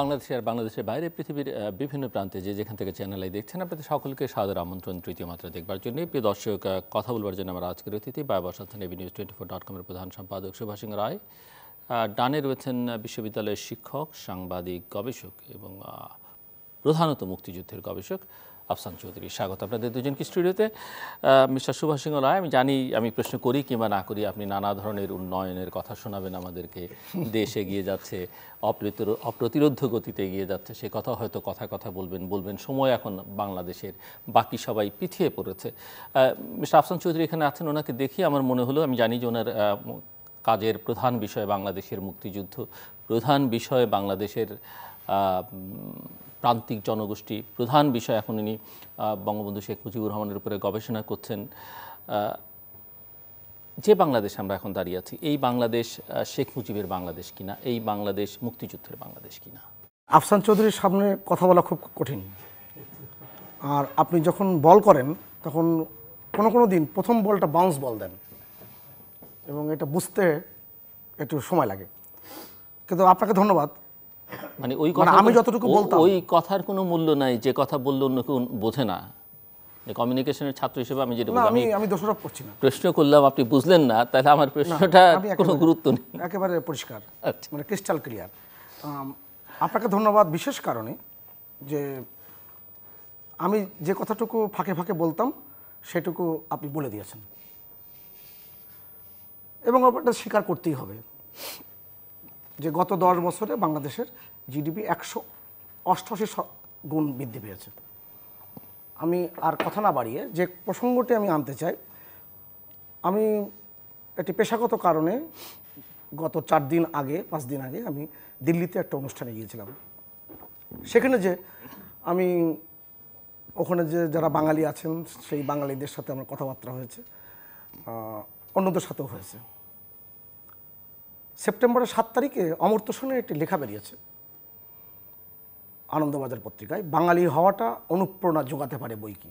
বাংলাদেশে আর বাংলাদেশের বাইরে পৃথিবীর বিভিন্ন প্রান্তে যে যেখান থেকে চ্যানেলে দেখছেন আপনাদের সকলকে সাদর আমন্ত্রণ তৃতীয় মাত্রা দেখবার জন্য প্রিয় দর্শক কথা বলবার জন্য আমার আজকের অতিথি বায়বাসান AB news twenty four dot কমের প্রধান সম্পাদক সুভাষ সিং রায় ডানে রয়েছেন বিশ্ববিদ্যালয়ের শিক্ষক সাংবাদিক গবেষক এবং প্রধানত মুক্তিযুদ্ধের গবেষক আফসান চৌধুরী স্বাগত আপনাদের দুজনকে স্টুডিওতে মিস্টার সুভাষ সিংহ রায় আমি জানি আমি প্রশ্ন করি কিংবা না করি আপনি নানা ধরনের উন্নয়নের কথা শোনাবেন আমাদেরকে দেশ এগিয়ে যাচ্ছে অপ্রতিরো অপ্রতিরোধ গতিতে এগিয়ে যাচ্ছে সে কথা হয়তো কথা কথা বলবেন বলবেন সময় এখন বাংলাদেশের বাকি সবাই পিছিয়ে পড়েছে মিস্টার আফসান চৌধুরী এখানে আছেন ওনাকে দেখি আমার মনে হলো আমি জানি যে ওনার কাজের প্রধান বিষয় বাংলাদেশের মুক্তিযুদ্ধ প্রধান বিষয় বাংলাদেশের প্রান্তিক জনগোষ্ঠী প্রধান বিষয় এখন ইনি বঙ্গবন্ধু শেখ মুজিবুর রহমানের উপরে গবেষণা করছেন যে বাংলাদেশ আমরা এখন দাঁড়িয়ে আছি এই বাংলাদেশ শেখ মুজিবের বাংলাদেশ কিনা এই বাংলাদেশ মুক্তিযুদ্ধের বাংলাদেশ কিনা আফসান চৌধুরীর সামনে কথা বলা খুব কঠিন আর আপনি যখন বল করেন তখন কোনো কোনো দিন প্রথম বলটা বাউন্স বল দেন এবং এটা বুঝতে একটু সময় লাগে কিন্তু আপনাকে ধন্যবাদ মানে ওই মানে কথা আমি যতটুকু বলতাম ওই কথার কোনো মূল্য নাই যে কথা বললে অন্য কেউ বোঝে না কমিউনিকেশনের ছাত্র হিসেবে আমি যেটা আমি আমি দোষারোপ করছি না প্রশ্ন করলাম আপনি বুঝলেন না তাহলে আমার প্রশ্নটা কোনো গুরুত্ব নেই একেবারে পরিষ্কার আচ্ছা। মানে ক্রিস্টাল ক্লিয়ার আপনাকে ধন্যবাদ বিশেষ কারণে যে আমি যে কথাটুকু ফাঁকে ফাঁকে বলতাম সেটুকু আপনি বলে দিয়েছেন এবং ব্যাপারটা স্বীকার করতেই হবে যে গত দশ বছরে বাংলাদেশের জিডিপি একশো অষ্টআশি গুণ বৃদ্ধি পেয়েছে আমি আর কথা না বাড়িয়ে যে প্রসঙ্গটি আমি আনতে চাই আমি একটি পেশাগত কারণে গত চার দিন আগে পাঁচ দিন আগে আমি দিল্লিতে একটা অনুষ্ঠানে গিয়েছিলাম সেখানে যে আমি ওখানে যে যারা বাঙালি আছেন সেই বাঙালিদের সাথে আমার কথাবার্তা হয়েছে অন্যদের সাথেও হয়েছে সেপ্টেম্বরের সাত তারিখে অমর্ত্য সেনের একটি লেখা বেরিয়েছে আনন্দবাজার পত্রিকায় বাঙালি হওয়াটা অনুপ্রেরণা যোগাতে পারে বই কি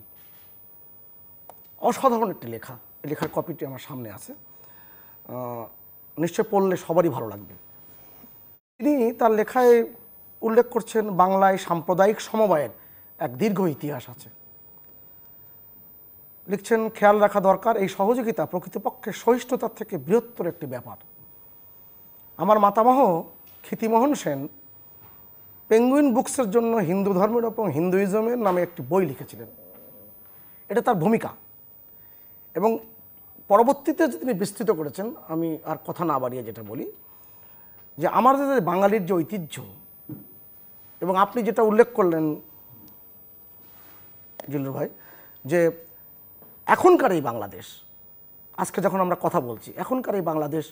অসাধারণ একটি লেখা লেখার কপিটি আমার সামনে আছে নিশ্চয় পড়লে সবারই ভালো লাগবে তিনি তার লেখায় উল্লেখ করছেন বাংলায় সাম্প্রদায়িক সমবায়ের এক দীর্ঘ ইতিহাস আছে লিখছেন খেয়াল রাখা দরকার এই সহযোগিতা প্রকৃতপক্ষে সহিষ্ণুতার থেকে বৃহত্তর একটি ব্যাপার আমার মাতামহ ক্ষিতিমোহন সেন পেঙ্গুইন বুকসের জন্য হিন্দু ধর্মের এবং হিন্দুইজমের নামে একটি বই লিখেছিলেন এটা তার ভূমিকা এবং পরবর্তীতে যে তিনি বিস্তৃত করেছেন আমি আর কথা না বাড়িয়ে যেটা বলি যে আমাদের বাঙালির যে ঐতিহ্য এবং আপনি যেটা উল্লেখ করলেন জিল্লুর ভাই যে এখনকার এই বাংলাদেশ আজকে যখন আমরা কথা বলছি এখনকার এই বাংলাদেশ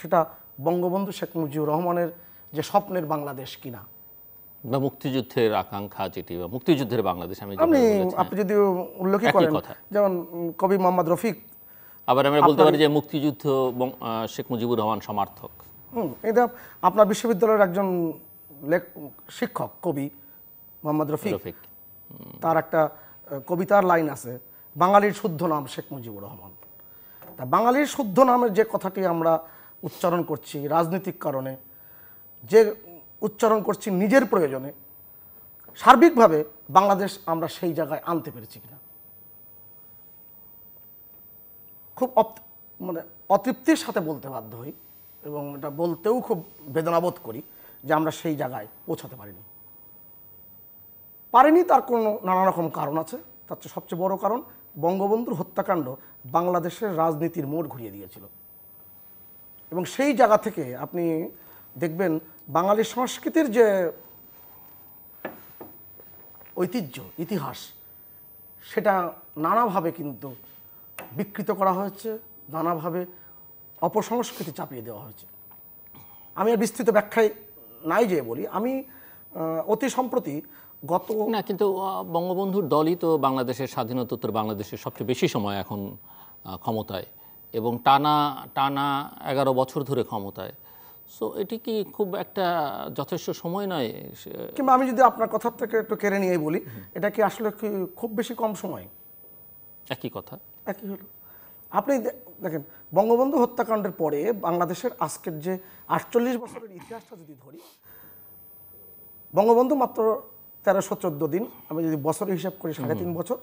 সেটা বঙ্গবন্ধু শেখ মুজিবুর রহমানের যে স্বপ্নের বাংলাদেশ কিনা বা মুক্তিযুদ্ধের আকাঙ্ক্ষা যেটি বা মুক্তিযুদ্ধের বাংলাদেশ আমি আপনি আপনি হ্যাঁ। যদি উল্লেখ করেন যেমন কবি মোহাম্মদ রফিক আবার আমরা বলতে পারি যে মুক্তিযুদ্ধ শেখ মুজিবুর রহমান সমর্থক এটা আপনার বিশ্ববিদ্যালয়ের একজন শিক্ষক কবি মোহাম্মদ রফিক তার একটা কবিতার লাইন আছে বাঙালির শুদ্ধ নাম শেখ মুজিবুর রহমান তা বাঙালির শুদ্ধ নামের যে কথাটি আমরা উচ্চারণ করছি রাজনৈতিক কারণে যে উচ্চারণ করছি নিজের প্রয়োজনে সার্বিকভাবে বাংলাদেশ আমরা সেই জায়গায় আনতে পেরেছি কিনা খুব মানে অতৃপ্তির সাথে বলতে বাধ্য হই এবং এটা বলতেও খুব বেদনাবোধ করি যে আমরা সেই জায়গায় পৌঁছাতে পারিনি পারিনি তার কোনো নানা রকম কারণ আছে তার চেয়ে সবচেয়ে বড় কারণ বঙ্গবন্ধুর হত্যাকাণ্ড বাংলাদেশের রাজনীতির মোড় ঘুরিয়ে দিয়েছিল এবং সেই জায়গা থেকে আপনি দেখবেন বাঙালি সংস্কৃতির যে ঐতিহ্য ইতিহাস সেটা নানাভাবে কিন্তু বিকৃত করা হয়েছে নানাভাবে অপসংস্কৃতি চাপিয়ে দেওয়া হয়েছে আমি আর বিস্তৃত ব্যাখ্যায় নাই যে বলি আমি অতি সম্প্রতি গত না কিন্তু বঙ্গবন্ধুর দলই তো বাংলাদেশের স্বাধীনতোত্তর বাংলাদেশের সবচেয়ে বেশি সময় এখন ক্ষমতায় এবং টানা টানা এগারো বছর ধরে ক্ষমতায় সো এটি কি খুব একটা যথেষ্ট সময় নয় কিংবা আমি যদি আপনার কথা থেকে একটু কেড়ে নিয়ে বলি এটা কি আসলে কি খুব বেশি কম সময় একই কথা একই হলো আপনি দেখেন বঙ্গবন্ধু হত্যাকাণ্ডের পরে বাংলাদেশের আজকের যে আটচল্লিশ বছরের ইতিহাসটা যদি ধরি বঙ্গবন্ধু মাত্র তেরোশো চোদ্দ দিন আমি যদি বছর হিসাব করি সাড়ে তিন বছর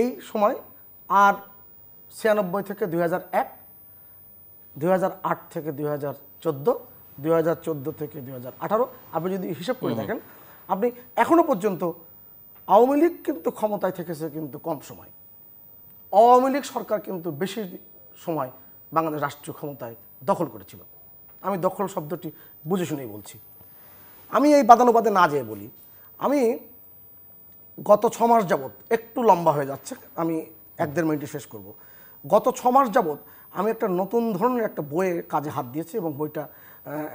এই সময় আর ছিয়ানব্বই থেকে দুই এক দুই থেকে দুই হাজার চোদ্দো থেকে দুই আপনি যদি হিসাব করে দেখেন আপনি এখনও পর্যন্ত আওয়ামী লীগ কিন্তু ক্ষমতায় থেকেছে কিন্তু কম সময় আওয়ামী লীগ সরকার কিন্তু বেশি সময় বাংলাদেশ রাষ্ট্রীয় ক্ষমতায় দখল করেছিল আমি দখল শব্দটি বুঝে শুনেই বলছি আমি এই বাদানুবাদে না যেয়ে বলি আমি গত ছ মাস যাবৎ একটু লম্বা হয়ে যাচ্ছে আমি এক দেড় মিনিটে শেষ করব গত ছ মাস যাবৎ আমি একটা নতুন ধরনের একটা বইয়ের কাজে হাত দিয়েছি এবং বইটা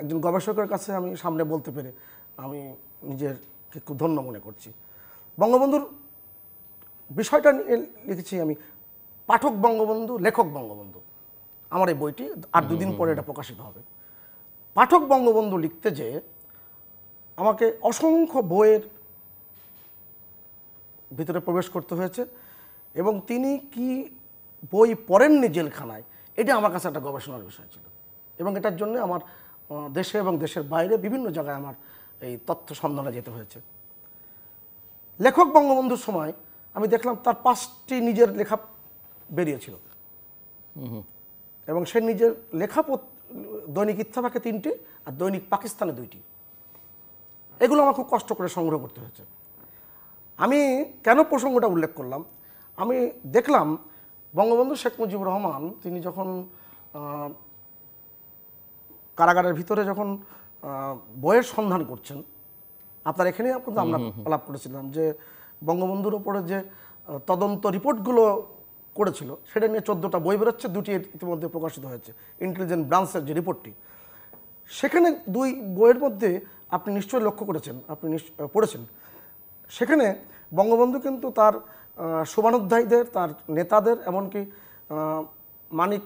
একজন গবেষকের কাছে আমি সামনে বলতে পেরে আমি নিজের খুব ধন্য মনে করছি বঙ্গবন্ধুর বিষয়টা নিয়ে লিখেছি আমি পাঠক বঙ্গবন্ধু লেখক বঙ্গবন্ধু আমার এই বইটি আর দুদিন পরে এটা প্রকাশিত হবে পাঠক বঙ্গবন্ধু লিখতে যে আমাকে অসংখ্য বইয়ের ভিতরে প্রবেশ করতে হয়েছে এবং তিনি কি বই পড়েননি জেলখানায় এটা আমার কাছে একটা গবেষণার বিষয় ছিল এবং এটার জন্য আমার দেশে এবং দেশের বাইরে বিভিন্ন জায়গায় আমার এই তথ্য সন্ধানে যেতে হয়েছে লেখক বঙ্গবন্ধুর সময় আমি দেখলাম তার পাঁচটি নিজের লেখা বেরিয়েছিল এবং সে নিজের লেখা দৈনিক ইত্তেফাকে তিনটি আর দৈনিক পাকিস্তানে দুইটি এগুলো আমার খুব কষ্ট করে সংগ্রহ করতে হয়েছে আমি কেন প্রসঙ্গটা উল্লেখ করলাম আমি দেখলাম বঙ্গবন্ধু শেখ মুজিবুর রহমান তিনি যখন কারাগারের ভিতরে যখন বইয়ের সন্ধান করছেন আপনার এখানে কিন্তু আমরা আলাপ করেছিলাম যে বঙ্গবন্ধুর ওপরে যে তদন্ত রিপোর্টগুলো করেছিল সেটা নিয়ে চোদ্দোটা বই বেরোচ্ছে দুটি ইতিমধ্যে প্রকাশিত হয়েছে ইন্টেলিজেন্ট ব্রাঞ্চের যে রিপোর্টটি সেখানে দুই বইয়ের মধ্যে আপনি নিশ্চয়ই লক্ষ্য করেছেন আপনি পড়েছেন সেখানে বঙ্গবন্ধু কিন্তু তার শোভানুধ্যায়ীদের তার নেতাদের এমনকি মানিক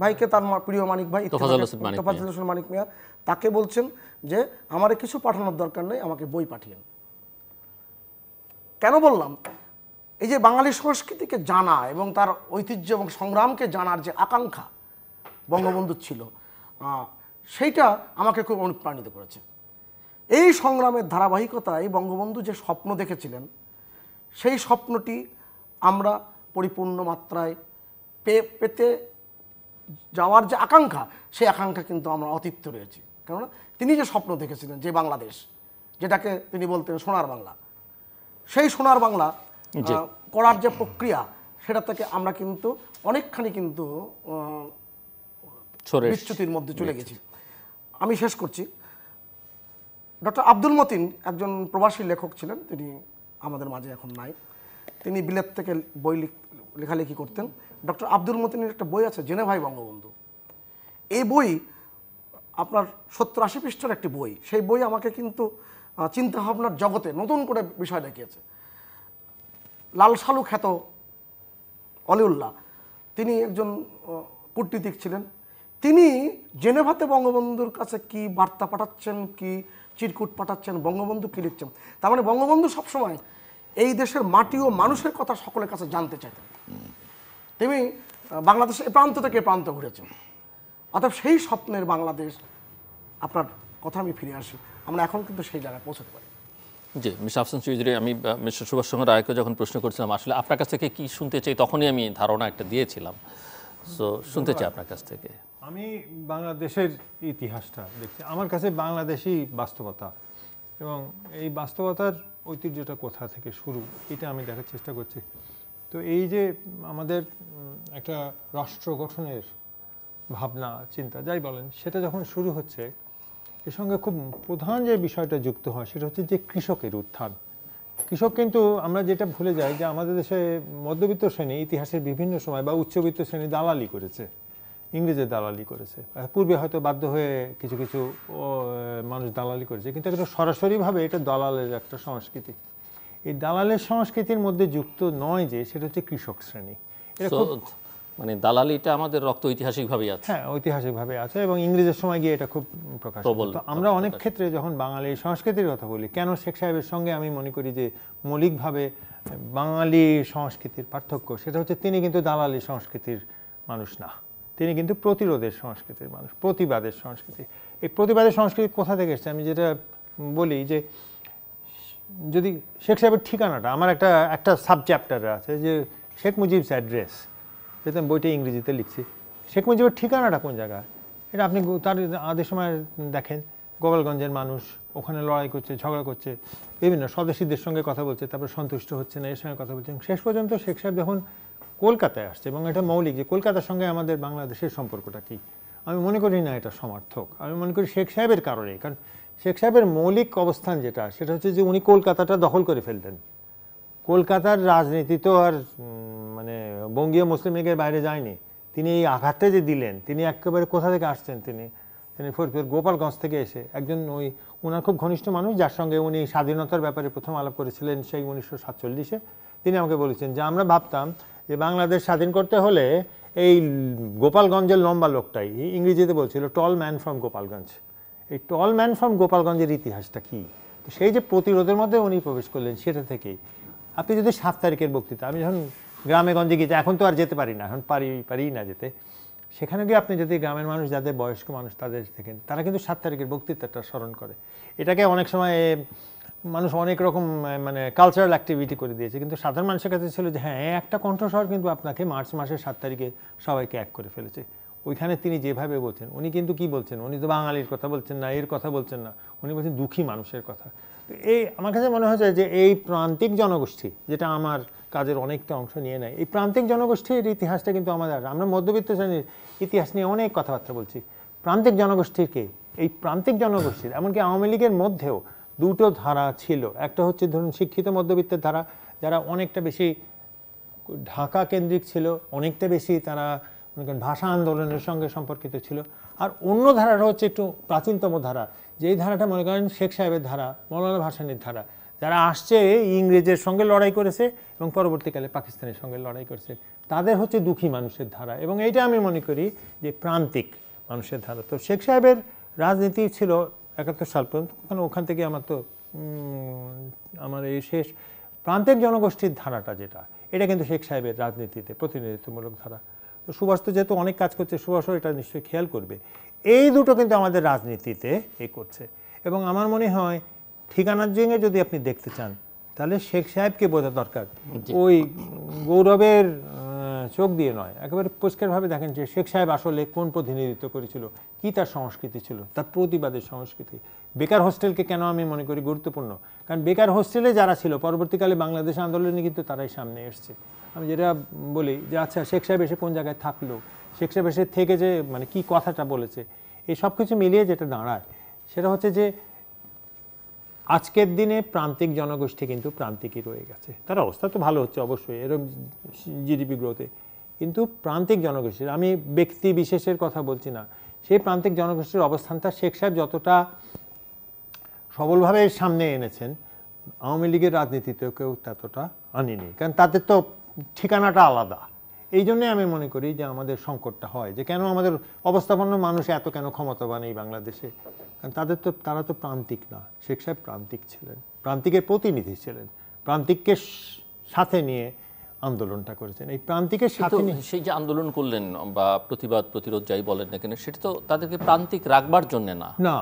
ভাইকে তার প্রিয় মানিক ভাই তোফাজুল হোসেন মানিক মিয়া তাকে বলছেন যে আমার কিছু পাঠানোর দরকার নেই আমাকে বই পাঠিয়েন কেন বললাম এই যে বাঙালি সংস্কৃতিকে জানা এবং তার ঐতিহ্য এবং সংগ্রামকে জানার যে আকাঙ্ক্ষা বঙ্গবন্ধুর ছিল সেইটা আমাকে খুব অনুপ্রাণিত করেছে এই সংগ্রামের ধারাবাহিকতায় বঙ্গবন্ধু যে স্বপ্ন দেখেছিলেন সেই স্বপ্নটি আমরা পরিপূর্ণ মাত্রায় পে পেতে যাওয়ার যে আকাঙ্ক্ষা সেই আকাঙ্ক্ষা কিন্তু আমরা অতৃপ্ত রয়েছি কেননা তিনি যে স্বপ্ন দেখেছিলেন যে বাংলাদেশ যেটাকে তিনি বলতেন সোনার বাংলা সেই সোনার বাংলা করার যে প্রক্রিয়া সেটা থেকে আমরা কিন্তু অনেকখানি কিন্তু বিচ্যুতির মধ্যে চলে গেছি আমি শেষ করছি ডক্টর আব্দুল মতিন একজন প্রবাসী লেখক ছিলেন তিনি আমাদের মাঝে এখন নাই তিনি বিলেত থেকে বই লেখালেখি করতেন ডক্টর আব্দুল মতিনের একটা বই আছে জেনে ভাই বঙ্গবন্ধু এই বই আপনার সত্তর আশি পৃষ্ঠার একটি বই সেই বই আমাকে কিন্তু চিন্তাভাবনার জগতে নতুন করে বিষয় দেখিয়েছে লাল সালু খ্যাত অলিউল্লাহ তিনি একজন কূটনীতিক ছিলেন তিনি জেনেভাতে বঙ্গবন্ধুর কাছে কি বার্তা পাঠাচ্ছেন কি চিরকুট পাঠাচ্ছেন বঙ্গবন্ধুকে লিখছেন তার মানে বঙ্গবন্ধু সবসময় এই দেশের মাটি ও মানুষের কথা সকলের কাছে জানতে চাইতেন তিনি বাংলাদেশের প্রান্ত থেকে প্রান্ত ঘুরেছেন অর্থাৎ সেই স্বপ্নের বাংলাদেশ আপনার কথা আমি ফিরে আসি আমরা এখন কিন্তু সেই জায়গায় পৌঁছতে পারি জি মিস আফসান চৌধুরী আমি মিস্টার সুভাষ রায়কে যখন প্রশ্ন করছিলাম আসলে আপনার কাছ থেকে কি শুনতে চাই তখনই আমি ধারণা একটা দিয়েছিলাম সো শুনতে চাই আপনার কাছ থেকে আমি বাংলাদেশের ইতিহাসটা দেখছি আমার কাছে বাংলাদেশই বাস্তবতা এবং এই বাস্তবতার ঐতিহ্যটা কোথা থেকে শুরু এটা আমি দেখার চেষ্টা করছি তো এই যে আমাদের একটা রাষ্ট্র গঠনের ভাবনা চিন্তা যাই বলেন সেটা যখন শুরু হচ্ছে এর সঙ্গে খুব প্রধান যে বিষয়টা যুক্ত হয় সেটা হচ্ছে যে কৃষকের উত্থান কৃষক কিন্তু আমরা যেটা ভুলে যাই যে আমাদের দেশে মধ্যবিত্ত শ্রেণী ইতিহাসের বিভিন্ন সময় বা উচ্চবিত্ত শ্রেণী দালালি করেছে ইংরেজের দালালি করেছে পূর্বে হয়তো বাধ্য হয়ে কিছু কিছু মানুষ দালালি করেছে কিন্তু এটা সরাসরিভাবে এটা দালালের একটা সংস্কৃতি এই দালালের সংস্কৃতির মধ্যে যুক্ত নয় যে সেটা হচ্ছে কৃষক শ্রেণী এটা মানে দালালিটা আমাদের রক্ত ঐতিহাসিকভাবেই আছে হ্যাঁ ঐতিহাসিকভাবে আছে এবং ইংরেজের সময় গিয়ে এটা খুব প্রকাশ তো আমরা অনেক ক্ষেত্রে যখন বাঙালি সংস্কৃতির কথা বলি কেন শেখ সাহেবের সঙ্গে আমি মনে করি যে মৌলিকভাবে বাঙালি সংস্কৃতির পার্থক্য সেটা হচ্ছে তিনি কিন্তু দালালি সংস্কৃতির মানুষ না তিনি কিন্তু প্রতিরোধের সংস্কৃতির মানুষ প্রতিবাদের সংস্কৃতি এই প্রতিবাদের সংস্কৃতি কোথা থেকে এসছে আমি যেটা বলি যে যদি শেখ সাহেবের ঠিকানাটা আমার একটা একটা সাব চ্যাপ্টারে আছে যে শেখ মুজিবস অ্যাড্রেস যেহেতু আমি বইটা ইংরেজিতে লিখছি শেখ মুজিবের ঠিকানাটা কোন জায়গা এটা আপনি তার আদের সময় দেখেন গোপালগঞ্জের মানুষ ওখানে লড়াই করছে ঝগড়া করছে বিভিন্ন স্বদেশীদের সঙ্গে কথা বলছে তারপর সন্তুষ্ট হচ্ছে না এর সঙ্গে কথা বলছে শেষ পর্যন্ত শেখ সাহেব যখন কলকাতায় আসছে এবং এটা মৌলিক যে কলকাতার সঙ্গে আমাদের বাংলাদেশের সম্পর্কটা কি আমি মনে করি না এটা সমর্থক আমি মনে করি শেখ সাহেবের কারণে কারণ শেখ সাহেবের মৌলিক অবস্থান যেটা সেটা হচ্ছে যে উনি কলকাতাটা দখল করে ফেলতেন কলকাতার রাজনীতি তো আর মানে বঙ্গীয় মুসলিম লীগের বাইরে যায়নি তিনি এই আঘাতে যে দিলেন তিনি একেবারে কোথা থেকে আসছেন তিনি তিনি ফরিদপুর গোপালগঞ্জ থেকে এসে একজন ওই ওনার খুব ঘনিষ্ঠ মানুষ যার সঙ্গে উনি স্বাধীনতার ব্যাপারে প্রথম আলাপ করেছিলেন সেই উনিশশো সাতচল্লিশে তিনি আমাকে বলেছেন যে আমরা ভাবতাম যে বাংলাদেশ স্বাধীন করতে হলে এই গোপালগঞ্জের লম্বা লোকটাই ইংরেজিতে বলছিল টল ম্যান ফ্রম গোপালগঞ্জ এই টল ম্যান ফ্রম গোপালগঞ্জের ইতিহাসটা কী তো সেই যে প্রতিরোধের মধ্যে উনি প্রবেশ করলেন সেটা থেকেই আপনি যদি সাত তারিখের বক্তৃতা আমি যখন গ্রামে গঞ্জে গিয়েছি এখন তো আর যেতে পারি না এখন পারি পারি না যেতে সেখানে গিয়ে আপনি যদি গ্রামের মানুষ যাদের বয়স্ক মানুষ তাদের দেখেন তারা কিন্তু সাত তারিখের বক্তৃতাটা স্মরণ করে এটাকে অনেক সময় মানুষ অনেক রকম মানে কালচারাল অ্যাক্টিভিটি করে দিয়েছে কিন্তু সাধারণ মানুষের কাছে ছিল যে হ্যাঁ একটা কণ্ঠস্বর কিন্তু আপনাকে মার্চ মাসের সাত তারিখে সবাইকে এক করে ফেলেছে ওইখানে তিনি যেভাবে বলছেন উনি কিন্তু কি বলছেন উনি তো বাঙালির কথা বলছেন না এর কথা বলছেন না উনি বলছেন দুঃখী মানুষের কথা তো এই আমার কাছে মনে হয়েছে যে এই প্রান্তিক জনগোষ্ঠী যেটা আমার কাজের অনেকটা অংশ নিয়ে নেয় এই প্রান্তিক জনগোষ্ঠীর ইতিহাসটা কিন্তু আমাদের আমরা মধ্যবিত্ত শ্রেণীর ইতিহাস নিয়ে অনেক কথাবার্তা বলছি প্রান্তিক জনগোষ্ঠীকে এই প্রান্তিক জনগোষ্ঠীর এমনকি আওয়ামী লীগের মধ্যেও দুটো ধারা ছিল একটা হচ্ছে ধরুন শিক্ষিত মধ্যবিত্তের ধারা যারা অনেকটা বেশি ঢাকা কেন্দ্রিক ছিল অনেকটা বেশি তারা মনে করেন ভাষা আন্দোলনের সঙ্গে সম্পর্কিত ছিল আর অন্য ধারাটা হচ্ছে একটু প্রাচীনতম ধারা যেই ধারাটা মনে করেন শেখ সাহেবের ধারা মৌলানা ভাসানির ধারা যারা আসছে ইংরেজের সঙ্গে লড়াই করেছে এবং পরবর্তীকালে পাকিস্তানের সঙ্গে লড়াই করেছে তাদের হচ্ছে দুঃখী মানুষের ধারা এবং এইটা আমি মনে করি যে প্রান্তিক মানুষের ধারা তো শেখ সাহেবের রাজনীতি ছিল একাত্তর সাল পর্যন্ত কারণ ওখান থেকে আমার তো আমার এই শেষ প্রান্তের জনগোষ্ঠীর ধারাটা যেটা এটা কিন্তু শেখ সাহেবের রাজনীতিতে প্রতিনিধিত্বমূলক ধারা তো সুভাষ তো যেহেতু অনেক কাজ করছে সুভাষও এটা নিশ্চয়ই খেয়াল করবে এই দুটো কিন্তু আমাদের রাজনীতিতে এ করছে এবং আমার মনে হয় ঠিকানার জন্য যদি আপনি দেখতে চান তাহলে শেখ সাহেবকে বোঝা দরকার ওই গৌরবের চোখ দিয়ে নয় একেবারে পরিষ্কারভাবে দেখেন যে শেখ সাহেব আসলে কোন প্রতিনিধিত্ব করেছিল কি তার সংস্কৃতি ছিল তার প্রতিবাদের সংস্কৃতি বেকার হোস্টেলকে কেন আমি মনে করি গুরুত্বপূর্ণ কারণ বেকার হোস্টেলে যারা ছিল পরবর্তীকালে বাংলাদেশ আন্দোলনে কিন্তু তারাই সামনে এসছে আমি যেটা বলি যে আচ্ছা শেখ সাহেব এসে কোন জায়গায় থাকলো শেখ সাহেব এসে থেকে যে মানে কি কথাটা বলেছে এই সব কিছু মিলিয়ে যেটা দাঁড়ায় সেটা হচ্ছে যে আজকের দিনে প্রান্তিক জনগোষ্ঠী কিন্তু প্রান্তিকই রয়ে গেছে তার অবস্থা তো ভালো হচ্ছে অবশ্যই এরকম জিডিপি গ্রোথে কিন্তু প্রান্তিক জনগোষ্ঠীর আমি ব্যক্তি বিশেষের কথা বলছি না সেই প্রান্তিক জনগোষ্ঠীর অবস্থানটা শেখ সাহেব যতটা সবলভাবে সামনে এনেছেন আওয়ামী লীগের রাজনীতিতেও কেউ ততটা আনিনি কারণ তাদের তো ঠিকানাটা আলাদা এই জন্যে আমি মনে করি যে আমাদের সংকটটা হয় যে কেন আমাদের অবস্থাপন্ন মানুষ এত কেন ক্ষমতাবান এই বাংলাদেশে কারণ তাদের তো তারা তো প্রান্তিক না শেখ সাহেব প্রান্তিক ছিলেন প্রান্তিকের প্রতিনিধি ছিলেন প্রান্তিককে সাথে নিয়ে আন্দোলনটা করেছেন এই প্রান্তিকের সাথে সেই যে আন্দোলন করলেন বা প্রতিবাদ প্রতিরোধ যাই বলেন না কেন সেটা তো তাদেরকে প্রান্তিক রাখবার জন্য না না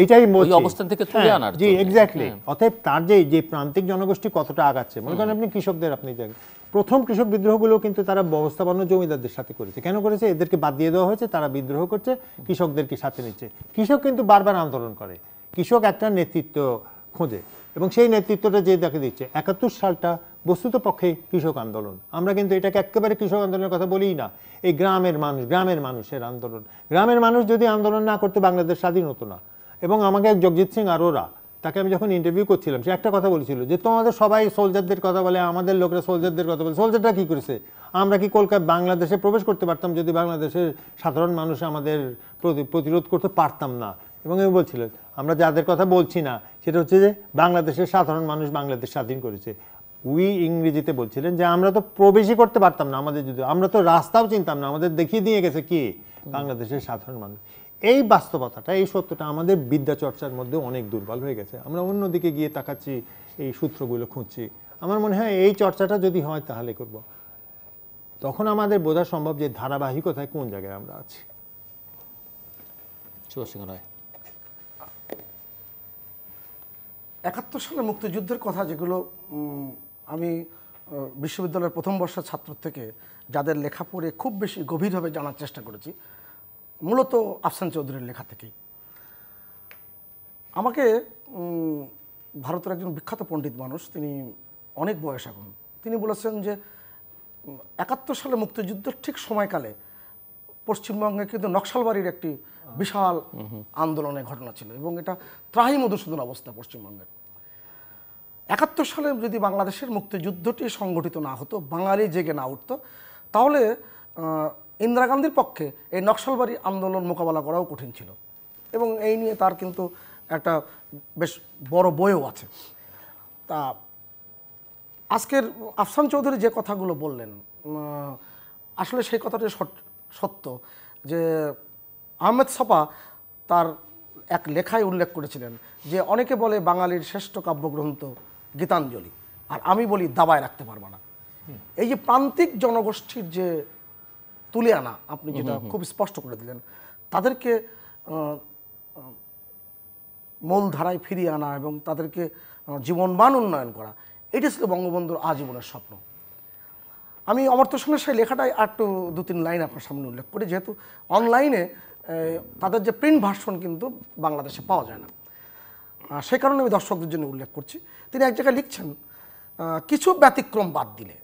এইটাই ওই অবস্থান থেকে তুলে হ্যাঁ, আনার জি এক্স্যাক্টলি অতএব তার যে যে প্রান্তিক জনগোষ্ঠী কতটা আগাচ্ছে মনে করেন আপনি কৃষকদের আপনি দেখেন প্রথম কৃষক বিদ্রোহগুলো কিন্তু তারা ব্যবস্থাপন্ন জমিদারদের সাথে করেছে কেন করেছে এদেরকে বাদ দিয়ে দেওয়া হয়েছে তারা বিদ্রোহ করছে কৃষকদেরকে সাথে নিচ্ছে কৃষক কিন্তু বারবার আন্দোলন করে কৃষক একটা নেতৃত্ব খোঁজে এবং সেই নেতৃত্বটা যে দেখে দিচ্ছে একাত্তর সালটা বস্তুত পক্ষে কৃষক আন্দোলন আমরা কিন্তু এটাকে একেবারে কৃষক আন্দোলনের কথা বলিই না এই গ্রামের মানুষ গ্রামের মানুষের আন্দোলন গ্রামের মানুষ যদি আন্দোলন না করতে বাংলাদেশ স্বাধীন হতো না এবং আমাকে জগজিৎ সিং আরোরা তাকে আমি যখন ইন্টারভিউ করছিলাম সে একটা কথা বলেছিল যে তোমাদের সবাই সোলজারদের কথা বলে আমাদের লোকেরা সোলজারদের কথা বলে সোলজাররা কী করেছে আমরা কি কলকাতা বাংলাদেশে প্রবেশ করতে পারতাম যদি বাংলাদেশের সাধারণ মানুষ আমাদের প্রতিরোধ করতে পারতাম না এবং এই বলছিল আমরা যাদের কথা বলছি না সেটা হচ্ছে যে বাংলাদেশের সাধারণ মানুষ বাংলাদেশ স্বাধীন করেছে উই ইংরেজিতে বলছিলেন যে আমরা তো প্রবেশই করতে পারতাম না আমাদের যদি আমরা তো রাস্তাও চিনতাম না আমাদের দেখিয়ে দিয়ে গেছে কি বাংলাদেশের সাধারণ মানুষ এই বাস্তবতাটা এই সত্যটা আমাদের বিদ্যাচর্চার মধ্যে অনেক দুর্বল হয়ে গেছে আমরা অন্যদিকে গিয়ে তাকাচ্ছি এই সূত্রগুলো খুঁজছি আমার মনে হয় এই চর্চাটা যদি হয় তাহলে করব তখন আমাদের বোঝা সম্ভব যে ধারাবাহিকতায় কোন জায়গায় আমরা আছি একাত্তর সালে মুক্তিযুদ্ধের কথা যেগুলো আমি বিশ্ববিদ্যালয়ের প্রথম বর্ষের ছাত্র থেকে যাদের লেখা পড়ে খুব বেশি গভীরভাবে জানার চেষ্টা করেছি মূলত আফসান চৌধুরীর লেখা থেকেই আমাকে ভারতের একজন বিখ্যাত পণ্ডিত মানুষ তিনি অনেক বয়স এখন তিনি বলেছেন যে একাত্তর সালে মুক্তিযুদ্ধের ঠিক সময়কালে পশ্চিমবঙ্গে কিন্তু নকশালবাড়ির একটি বিশাল আন্দোলনের ঘটনা ছিল এবং এটা ত্রাহি মধুসূদন অবস্থা পশ্চিমবঙ্গের একাত্তর সালে যদি বাংলাদেশের মুক্তিযুদ্ধটি সংগঠিত না হতো বাঙালি জেগে না উঠত তাহলে ইন্দিরা গান্ধীর পক্ষে এই নকশালবাড়ি আন্দোলন মোকাবেলা করাও কঠিন ছিল এবং এই নিয়ে তার কিন্তু একটা বেশ বড় বইও আছে তা আজকের আফসান চৌধুরী যে কথাগুলো বললেন আসলে সেই কথাটি সত্য যে আহমেদ সপা তার এক লেখায় উল্লেখ করেছিলেন যে অনেকে বলে বাঙালির শ্রেষ্ঠ কাব্যগ্রন্থ গীতাঞ্জলি আর আমি বলি দাবায় রাখতে পারবো না এই যে প্রান্তিক জনগোষ্ঠীর যে তুলে আনা আপনি যেটা খুব স্পষ্ট করে দিলেন তাদেরকে মূল ধারায় ফিরিয়ে আনা এবং তাদেরকে জীবনমান উন্নয়ন করা এটি ছিল বঙ্গবন্ধুর আজীবনের স্বপ্ন আমি অমর্ত্য সেনের সেই লেখাটাই আর একটু দু তিন লাইন আপনার সামনে উল্লেখ করি যেহেতু অনলাইনে তাদের যে প্রিন্ট ভার্সন কিন্তু বাংলাদেশে পাওয়া যায় না সে কারণে আমি দর্শকদের জন্য উল্লেখ করছি তিনি এক জায়গায় লিখছেন কিছু ব্যতিক্রম বাদ দিলে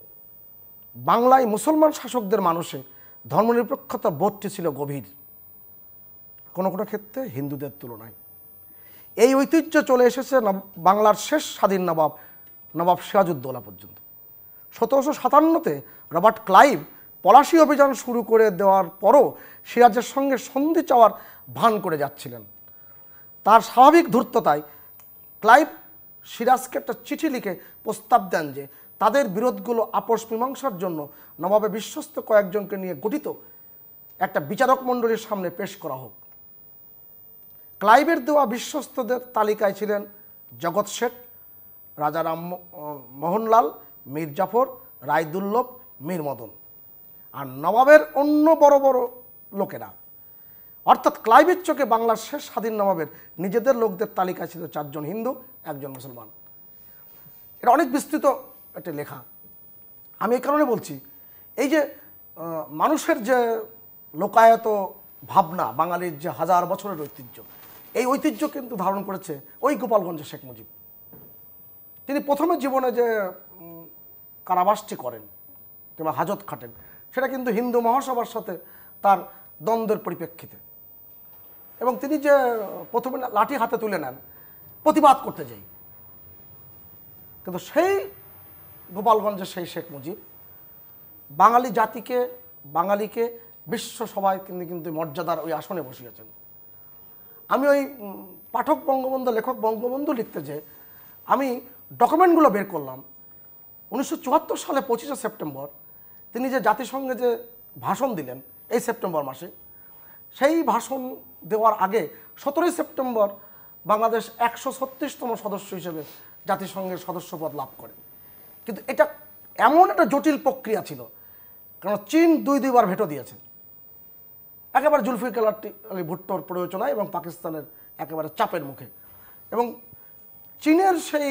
বাংলায় মুসলমান শাসকদের মানুষে ধর্মনিরপেক্ষতা বোধটি ছিল গভীর কোনো কোনো ক্ষেত্রে হিন্দুদের তুলনায় এই ঐতিহ্য চলে এসেছে বাংলার শেষ স্বাধীন নবাব নবাব সিরাজউদ্দৌলা পর্যন্ত সতেরোশো সাতান্নতে রবার্ট ক্লাইভ পলাশি অভিযান শুরু করে দেওয়ার পরও সিরাজের সঙ্গে সন্ধি চাওয়ার ভান করে যাচ্ছিলেন তার স্বাভাবিক ধূর্ততায় ক্লাইভ সিরাজকে একটা চিঠি লিখে প্রস্তাব দেন যে তাদের বিরোধগুলো আপোষ মীমাংসার জন্য নবাবে বিশ্বস্ত কয়েকজনকে নিয়ে গঠিত একটা বিচারক মণ্ডলীর সামনে পেশ করা হোক ক্লাইবের দেওয়া বিশ্বস্তদের তালিকায় ছিলেন জগৎ শেখ রাজা রাম মোহনলাল মীর জাফর রায়দুল্লভ মীর মদন আর নবাবের অন্য বড় বড় লোকেরা অর্থাৎ ক্লাইবের চোখে বাংলার শেষ স্বাধীন নবাবের নিজেদের লোকদের তালিকা ছিল চারজন হিন্দু একজন মুসলমান এটা অনেক বিস্তৃত একটা লেখা আমি এই কারণে বলছি এই যে মানুষের যে লোকায়ত ভাবনা বাঙালির যে হাজার বছরের ঐতিহ্য এই ঐতিহ্য কিন্তু ধারণ করেছে ওই গোপালগঞ্জের শেখ মুজিব তিনি প্রথমে জীবনে যে কারাবাসটি করেন কিংবা হাজত খাটেন সেটা কিন্তু হিন্দু মহাসভার সাথে তার দ্বন্দ্বের পরিপ্রেক্ষিতে এবং তিনি যে প্রথমে লাঠি হাতে তুলে নেন প্রতিবাদ করতে যাই কিন্তু সেই গোপালগঞ্জের সেই শেখ মুজিব বাঙালি জাতিকে বাঙালিকে বিশ্ব সভায় তিনি কিন্তু মর্যাদার ওই আসনে বসিয়েছেন আমি ওই পাঠক বঙ্গবন্ধু লেখক বঙ্গবন্ধু লিখতে যে আমি ডকুমেন্টগুলো বের করলাম উনিশশো সালে পঁচিশে সেপ্টেম্বর তিনি যে জাতিসংঘে যে ভাষণ দিলেন এই সেপ্টেম্বর মাসে সেই ভাষণ দেওয়ার আগে সতেরোই সেপ্টেম্বর বাংলাদেশ একশো ছত্রিশতম সদস্য হিসেবে জাতিসংঘের সদস্যপদ লাভ করেন কিন্তু এটা এমন একটা জটিল প্রক্রিয়া ছিল কারণ চীন দুই দুইবার ভেটো দিয়েছে একেবারে কালারটি আলী ভুট্টোর প্রয়োজনায় এবং পাকিস্তানের একেবারে চাপের মুখে এবং চীনের সেই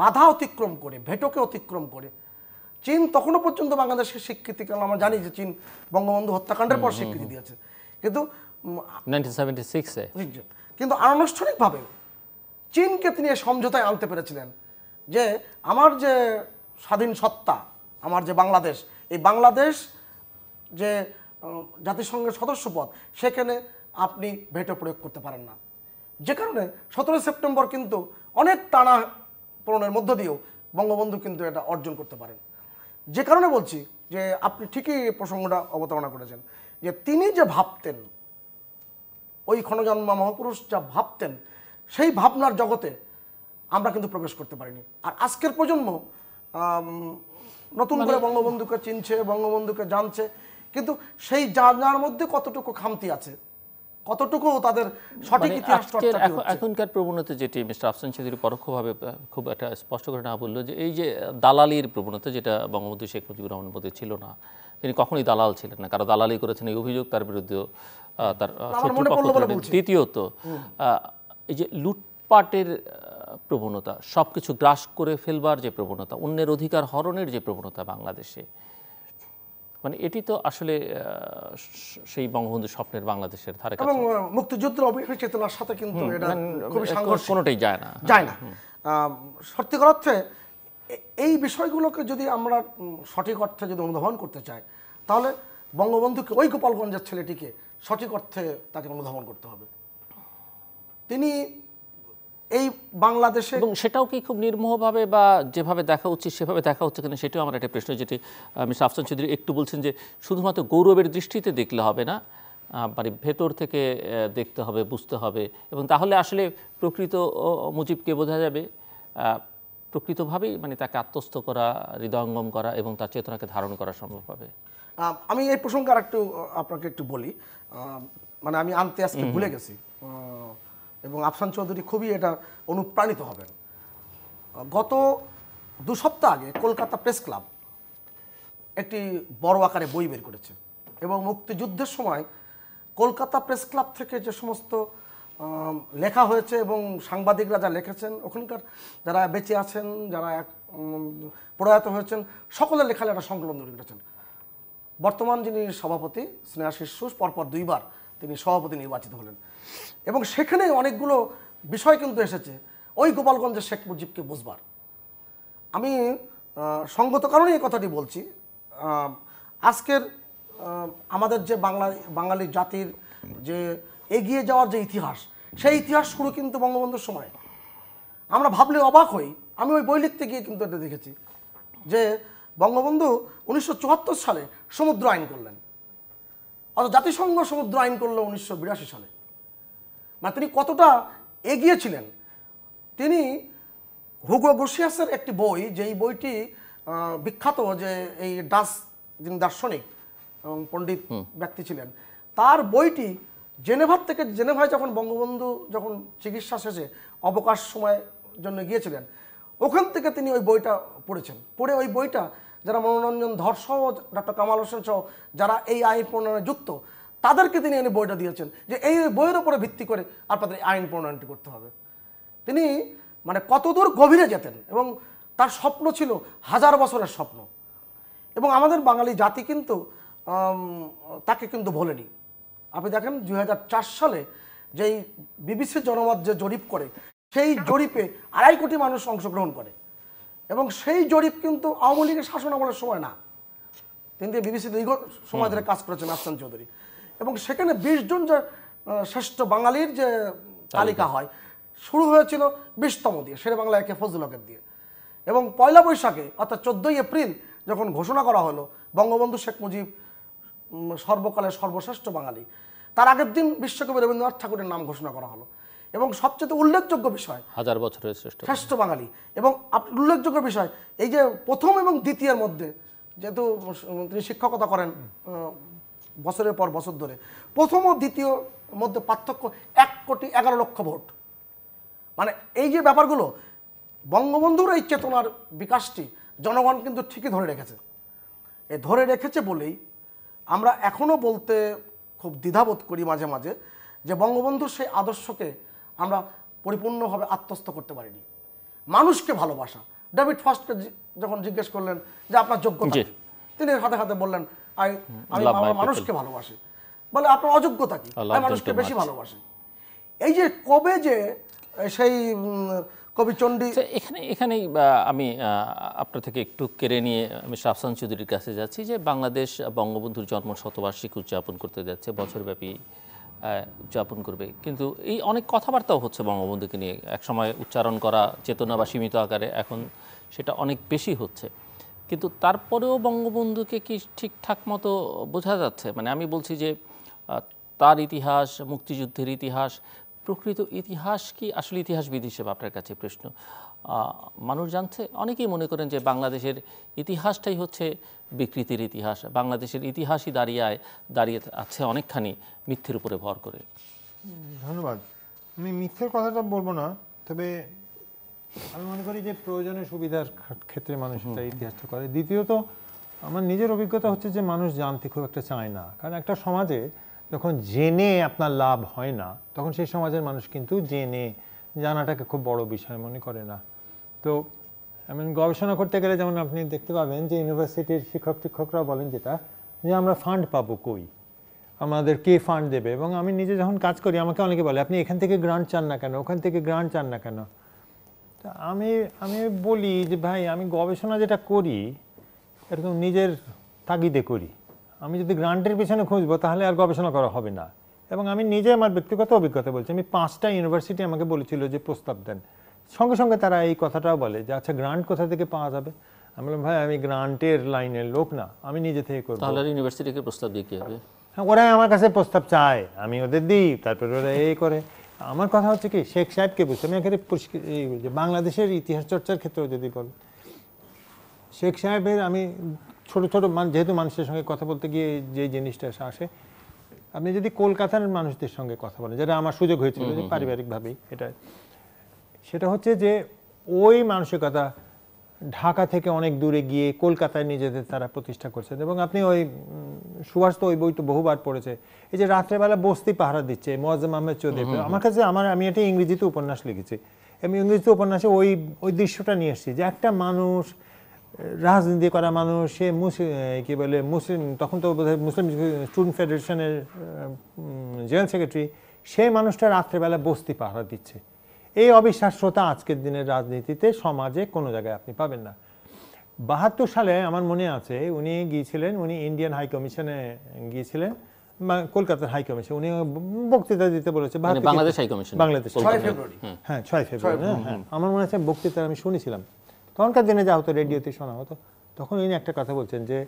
বাধা অতিক্রম করে ভেটোকে অতিক্রম করে চীন তখনও পর্যন্ত বাংলাদেশকে স্বীকৃতি কারণ আমরা জানি যে চীন বঙ্গবন্ধু হত্যাকাণ্ডের পর স্বীকৃতি দিয়েছে কিন্তু কিন্তু আনুষ্ঠানিকভাবে চীনকে তিনি সমঝোতায় আনতে পেরেছিলেন যে আমার যে স্বাধীন সত্তা আমার যে বাংলাদেশ এই বাংলাদেশ যে জাতিসংঘের সদস্যপদ সেখানে আপনি ভেটো প্রয়োগ করতে পারেন না যে কারণে সতেরোই সেপ্টেম্বর কিন্তু অনেক টানা পূরণের মধ্য দিয়েও বঙ্গবন্ধু কিন্তু এটা অর্জন করতে পারেন যে কারণে বলছি যে আপনি ঠিকই প্রসঙ্গটা অবতারণা করেছেন যে তিনি যে ভাবতেন ওই ক্ষণজন্মা মহাপুরুষ যা ভাবতেন সেই ভাবনার জগতে আমরা কিন্তু প্রবেশ করতে পারিনি আর আজকের প্রজন্ম নতুন মানে করে বঙ্গবন্ধুকে চিনছে বঙ্গবন্ধুকে জানছে কিন্তু সেই জানার মধ্যে কতটুকু খামতি আছে কতটুকু তাদের সঠিক মানে ইতিহাস এখনকার প্রবণতা যেটি মিস্টার আফসান চৌধুরী পরোক্ষভাবে খুব একটা স্পষ্ট করে না বললো যে এই যে দালালির প্রবণতা যেটা বঙ্গবন্ধু শেখ মুজিবুর রহমানের মধ্যে ছিল না তিনি কখনোই দালাল ছিলেন না কারো দালালি করেছেন এই অভিযোগ তার বিরুদ্ধে তার দ্বিতীয়ত এই যে লুটপাটের প্রবণতা সব কিছু গ্রাস করে ফেলবার যে প্রবণতা অন্যের অধিকার হরণের যে প্রবণতা বাংলাদেশে মানে এটি তো আসলে সেই বঙ্গবন্ধু স্বপ্নের বাংলাদেশের ধারে এবং মুক্তিযুদ্ধের অভিষেক চেতনার সাথে কিন্তু এটা মানে, খুবই সাংঘর্ষিক কোনোটাই যায় না যায় না সত্যিকার অর্থে এই বিষয়গুলোকে যদি আমরা সঠিক অর্থে যদি অনুধাবন করতে চাই তাহলে বঙ্গবন্ধুকে ওই গোপালগঞ্জের ছেলেটিকে সঠিক অর্থে তাকে অনুধাবন করতে হবে তিনি এই বাংলাদেশে এবং সেটাও কি খুব নির্মোহভাবে বা যেভাবে দেখা উচিত সেভাবে দেখা হচ্ছে কিনা সেটাও আমার একটা প্রশ্ন যেটি মিস আফসান চৌধুরী একটু বলছেন যে শুধুমাত্র গৌরবের দৃষ্টিতে দেখলে হবে না মানে ভেতর থেকে দেখতে হবে বুঝতে হবে এবং তাহলে আসলে প্রকৃত মুজিবকে বোঝা যাবে প্রকৃতভাবেই মানে তাকে আত্মস্থ করা হৃদয়ঙ্গম করা এবং তার চেতনাকে ধারণ করা সম্ভব হবে আমি এই প্রসঙ্গে আর একটু আপনাকে একটু বলি মানে আমি আনতে আজকে ভুলে গেছি এবং আফসান চৌধুরী খুবই এটা অনুপ্রাণিত হবেন গত দু সপ্তাহ আগে কলকাতা প্রেস ক্লাব একটি বড় আকারে বই বের করেছে এবং মুক্তিযুদ্ধের সময় কলকাতা প্রেস ক্লাব থেকে যে সমস্ত লেখা হয়েছে এবং সাংবাদিকরা যা লিখেছেন ওখানকার যারা বেঁচে আছেন যারা প্রয়াত হয়েছেন সকলের লেখালে একটা সংকলন তৈরি করেছেন বর্তমান যিনি সভাপতি স্নেহাশিস সুস পরপর দুইবার তিনি সভাপতি নির্বাচিত হলেন এবং সেখানে অনেকগুলো বিষয় কিন্তু এসেছে ওই গোপালগঞ্জের শেখ মুজিবকে বুঝবার আমি সঙ্গত কারণে এই কথাটি বলছি আজকের আমাদের যে বাংলা বাঙালি জাতির যে এগিয়ে যাওয়ার যে ইতিহাস সেই ইতিহাস শুরু কিন্তু বঙ্গবন্ধুর সময় আমরা ভাবলে অবাক হই আমি ওই বই লিখতে গিয়ে কিন্তু এটা দেখেছি যে বঙ্গবন্ধু উনিশশো সালে সমুদ্র আইন করলেন অর্থাৎ জাতিসংঘ সমুদ্র আইন করলো উনিশশো সালে মানে তিনি কতটা এগিয়েছিলেন তিনি হুগো গোসিয়াসের একটি বই যেই বইটি বিখ্যাত যে এই ডাস যিনি দার্শনিক এবং পণ্ডিত ব্যক্তি ছিলেন তার বইটি জেনেভার থেকে জেনেভায় যখন বঙ্গবন্ধু যখন চিকিৎসা শেষে অবকাশ সময় জন্য গিয়েছিলেন ওখান থেকে তিনি ওই বইটা পড়েছেন পড়ে ওই বইটা যারা মনোরঞ্জন ধর সহ ডক্টর কামাল হোসেন সহ যারা এই আইন প্রণয়নে যুক্ত তাদেরকে তিনি এনে বইটা দিয়েছেন যে এই বইয়ের উপরে ভিত্তি করে আপনাদের আইন প্রণয়নটি করতে হবে তিনি মানে কতদূর গভীরে যেতেন এবং তার স্বপ্ন ছিল হাজার বছরের স্বপ্ন এবং আমাদের বাঙালি জাতি কিন্তু তাকে কিন্তু ভোলেনি আপনি দেখেন দুই সালে যেই বিবিসি জনমত যে জরিপ করে সেই জরিপে আড়াই কোটি মানুষ অংশগ্রহণ করে এবং সেই জরিপ কিন্তু আওয়ামী লীগের শাসন আমলের সময় না তিনি বিবিসি দীর্ঘ সময় ধরে কাজ করেছেন আসান চৌধুরী এবং সেখানে বিশ জন যে শ্রেষ্ঠ বাঙালির যে তালিকা হয় শুরু হয়েছিল বিশতম দিয়ে শেরে বাংলা একে ফজল হকের দিয়ে এবং পয়লা বৈশাখে অর্থাৎ চোদ্দই এপ্রিল যখন ঘোষণা করা হলো বঙ্গবন্ধু শেখ মুজিব সর্বকালের সর্বশ্রেষ্ঠ বাঙালি তার আগের দিন বিশ্বকবি রবীন্দ্রনাথ ঠাকুরের নাম ঘোষণা করা হলো এবং সবচেয়ে উল্লেখযোগ্য বিষয় হাজার বছরের শ্রেষ্ঠ শ্রেষ্ঠ বাঙালি এবং উল্লেখযোগ্য বিষয় এই যে প্রথম এবং দ্বিতীয়ের মধ্যে যেহেতু তিনি শিক্ষকতা করেন বছরের পর বছর ধরে প্রথম ও দ্বিতীয় মধ্যে পার্থক্য এক কোটি এগারো লক্ষ ভোট মানে এই যে ব্যাপারগুলো বঙ্গবন্ধুর এই চেতনার বিকাশটি জনগণ কিন্তু ঠিকই ধরে রেখেছে এ ধরে রেখেছে বলেই আমরা এখনও বলতে খুব দ্বিধাবোধ করি মাঝে মাঝে যে বঙ্গবন্ধুর সেই আদর্শকে আমরা পরিপূর্ণভাবে আত্মস্থ করতে পারিনি মানুষকে ভালোবাসা ডেভিড ফার্স্টকে যখন জিজ্ঞেস করলেন যে আপনার যোগ্য তিনি হাতে হাতে বললেন আমি মানুষকে ভালোবাসি বলে আপনার অযোগ্যতা কি আমি মানুষকে বেশি ভালোবাসি এই যে কবে যে সেই কবি চণ্ডী আচ্ছা, এখানে এখানেই আমি আপনার থেকে একটু কেড়ে নিয়ে আমি শাহসান চৌধুরীর কাছে যাচ্ছি যে বাংলাদেশ বঙ্গবন্ধুর জন্ম শতবার্ষিকী উদযাপন করতে যাচ্ছে বছরব্যাপী উদযাপন করবে কিন্তু এই অনেক কথাবার্তাও হচ্ছে বঙ্গবন্ধুকে নিয়ে একসময় উচ্চারণ করা চেতনা বা সীমিত আকারে এখন সেটা অনেক বেশি হচ্ছে কিন্তু তারপরেও বঙ্গবন্ধুকে কি ঠিকঠাক মতো বোঝা যাচ্ছে মানে আমি বলছি যে তার ইতিহাস মুক্তিযুদ্ধের ইতিহাস প্রকৃত ইতিহাস কি আসলে ইতিহাসবিদ হিসেবে আপনার কাছে প্রশ্ন মানুষ জানছে অনেকেই মনে করেন যে বাংলাদেশের ইতিহাসটাই হচ্ছে বিকৃতির ইতিহাস বাংলাদেশের ইতিহাসই দাঁড়িয়ে দাঁড়িয়ে আছে অনেকখানি মিথ্যের উপরে ভর করে ধন্যবাদ আমি মিথ্যের কথাটা বলবো না তবে আমি মনে করি যে প্রয়োজনের সুবিধার ক্ষেত্রে মানুষ এটা ইতিহাসটা করে দ্বিতীয়ত আমার নিজের অভিজ্ঞতা হচ্ছে যে মানুষ জানতে খুব একটা চায় না কারণ একটা সমাজে যখন জেনে আপনার লাভ হয় না তখন সেই সমাজের মানুষ কিন্তু জেনে জানাটাকে খুব বড় বিষয় মনে করে না তো আমি গবেষণা করতে গেলে যেমন আপনি দেখতে পাবেন যে ইউনিভার্সিটির শিক্ষক শিক্ষকরা বলেন যেটা যে আমরা ফান্ড পাবো কই আমাদের কে ফান্ড দেবে এবং আমি নিজে যখন কাজ করি আমাকে অনেকে বলে আপনি এখান থেকে গ্রান্ট চান না কেন ওখান থেকে গ্রান্ট চান না কেন তা আমি আমি বলি যে ভাই আমি গবেষণা যেটা করি এরকম নিজের তাগিদে করি আমি যদি গ্রান্টের পিছনে খুঁজবো তাহলে আর গবেষণা করা হবে না এবং আমি নিজে আমার ব্যক্তিগত অভিজ্ঞতা বলছি আমি পাঁচটা ইউনিভার্সিটি আমাকে বলেছিল যে প্রস্তাব দেন সঙ্গে সঙ্গে তারা এই কথাটাও বলে যে আচ্ছা গ্রান্ট কোথা থেকে পাওয়া যাবে আমি বললাম ভাই আমি গ্রান্টের লাইনের লোক না আমি নিজে থেকে করবো তাহলে ইউনিভার্সিটিকে প্রস্তাব দিয়ে কি হবে হ্যাঁ ওরাই আমার কাছে প্রস্তাব চায় আমি ওদের দিই তারপরে ওরা এই করে আমার কথা হচ্ছে কি শেখ সাহেবকে বলছি আমি এখানে বাংলাদেশের ইতিহাস চর্চার ক্ষেত্রেও যদি বলি শেখ সাহেবের আমি ছোট ছোট যেহেতু মানুষের সঙ্গে কথা বলতে গিয়ে যে জিনিসটা আসে আপনি যদি কলকাতার মানুষদের সঙ্গে কথা বলেন যেটা আমার সুযোগ হয়েছিল যে পারিবারিকভাবেই এটা সেটা হচ্ছে যে ওই মানসিকতা ঢাকা থেকে অনেক দূরে গিয়ে কলকাতায় নিজেদের তারা প্রতিষ্ঠা করছেন এবং আপনি ওই সুভাষ তো ওই বই তো বহুবার পড়েছে এই যে রাত্রেবেলা বস্তি পাহারা দিচ্ছে মোয়াজ্জম আহমেদ চৌধুরী আমার কাছে আমার আমি একটা ইংরেজিতে উপন্যাস লিখেছি আমি ইংরেজিতে উপন্যাসে ওই ওই দৃশ্যটা নিয়ে এসেছি যে একটা মানুষ রাজনীতি করা মানুষ সে কী বলে মুসলিম তখন তো বোধহয় মুসলিম স্টুডেন্ট ফেডারেশনের জেনারেল সেক্রেটারি সেই মানুষটা রাত্রেবেলা বস্তি পাহারা দিচ্ছে এই অবিশ্বাস্যতা আজকের দিনের রাজনীতিতে সমাজে কোনো জায়গায় আপনি পাবেন না বাহাত্তর সালে আমার মনে আছে উনি গিয়েছিলেন উনি ইন্ডিয়ান হাই কমিশনে গিয়েছিলেন কলকাতার হাই কমিশন উনি বক্তৃতা দিতে বলেছে মানে Bangladesh high commission Bangladesh February হ্যাঁ ছয় ফেব্রুয়ারি হ্যাঁ, হ্যাঁ আমার মনে আছে বক্তৃতা আমি শুনেছিলাম তখনকার দিনে যা হতো রেডিওতে শোনা হতো তখন উনি একটা কথা বলছেন যে